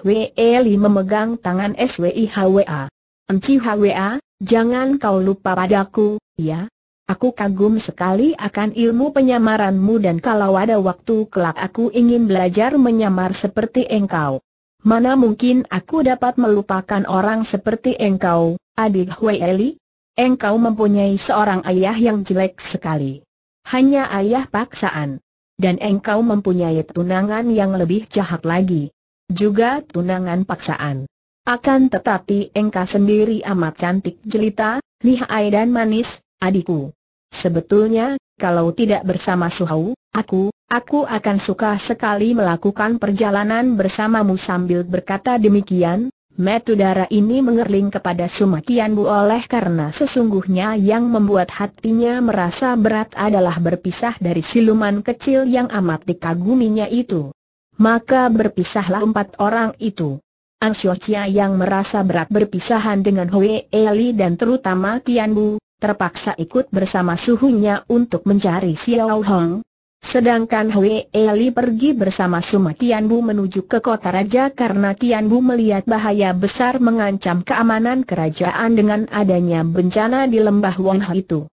Wei memegang tangan SWI HWA. Enci HWA, jangan kau lupa padaku, ya? Aku kagum sekali akan ilmu penyamaranmu dan kalau ada waktu kelak aku ingin belajar menyamar seperti engkau. Mana mungkin aku dapat melupakan orang seperti engkau, adik Wei Engkau mempunyai seorang ayah yang jelek sekali. Hanya ayah paksaan dan engkau mempunyai tunangan yang lebih jahat lagi. Juga tunangan paksaan. Akan tetapi engkau sendiri amat cantik jelita, lihai dan manis, adikku. Sebetulnya, kalau tidak bersama Suhau, aku, aku akan suka sekali melakukan perjalanan bersamamu sambil berkata demikian, Metu darah ini mengerling kepada Sumakian Bu oleh karena sesungguhnya yang membuat hatinya merasa berat adalah berpisah dari siluman kecil yang amat dikaguminya itu. Maka berpisahlah empat orang itu. Ansiocia yang merasa berat berpisahan dengan Hui Eli dan terutama Tian Bu, terpaksa ikut bersama suhunya untuk mencari Xiao Hong, Sedangkan Hui Eli pergi bersama Suma Bu menuju ke kota raja karena Tian Bu melihat bahaya besar mengancam keamanan kerajaan dengan adanya bencana di lembah Wonha itu.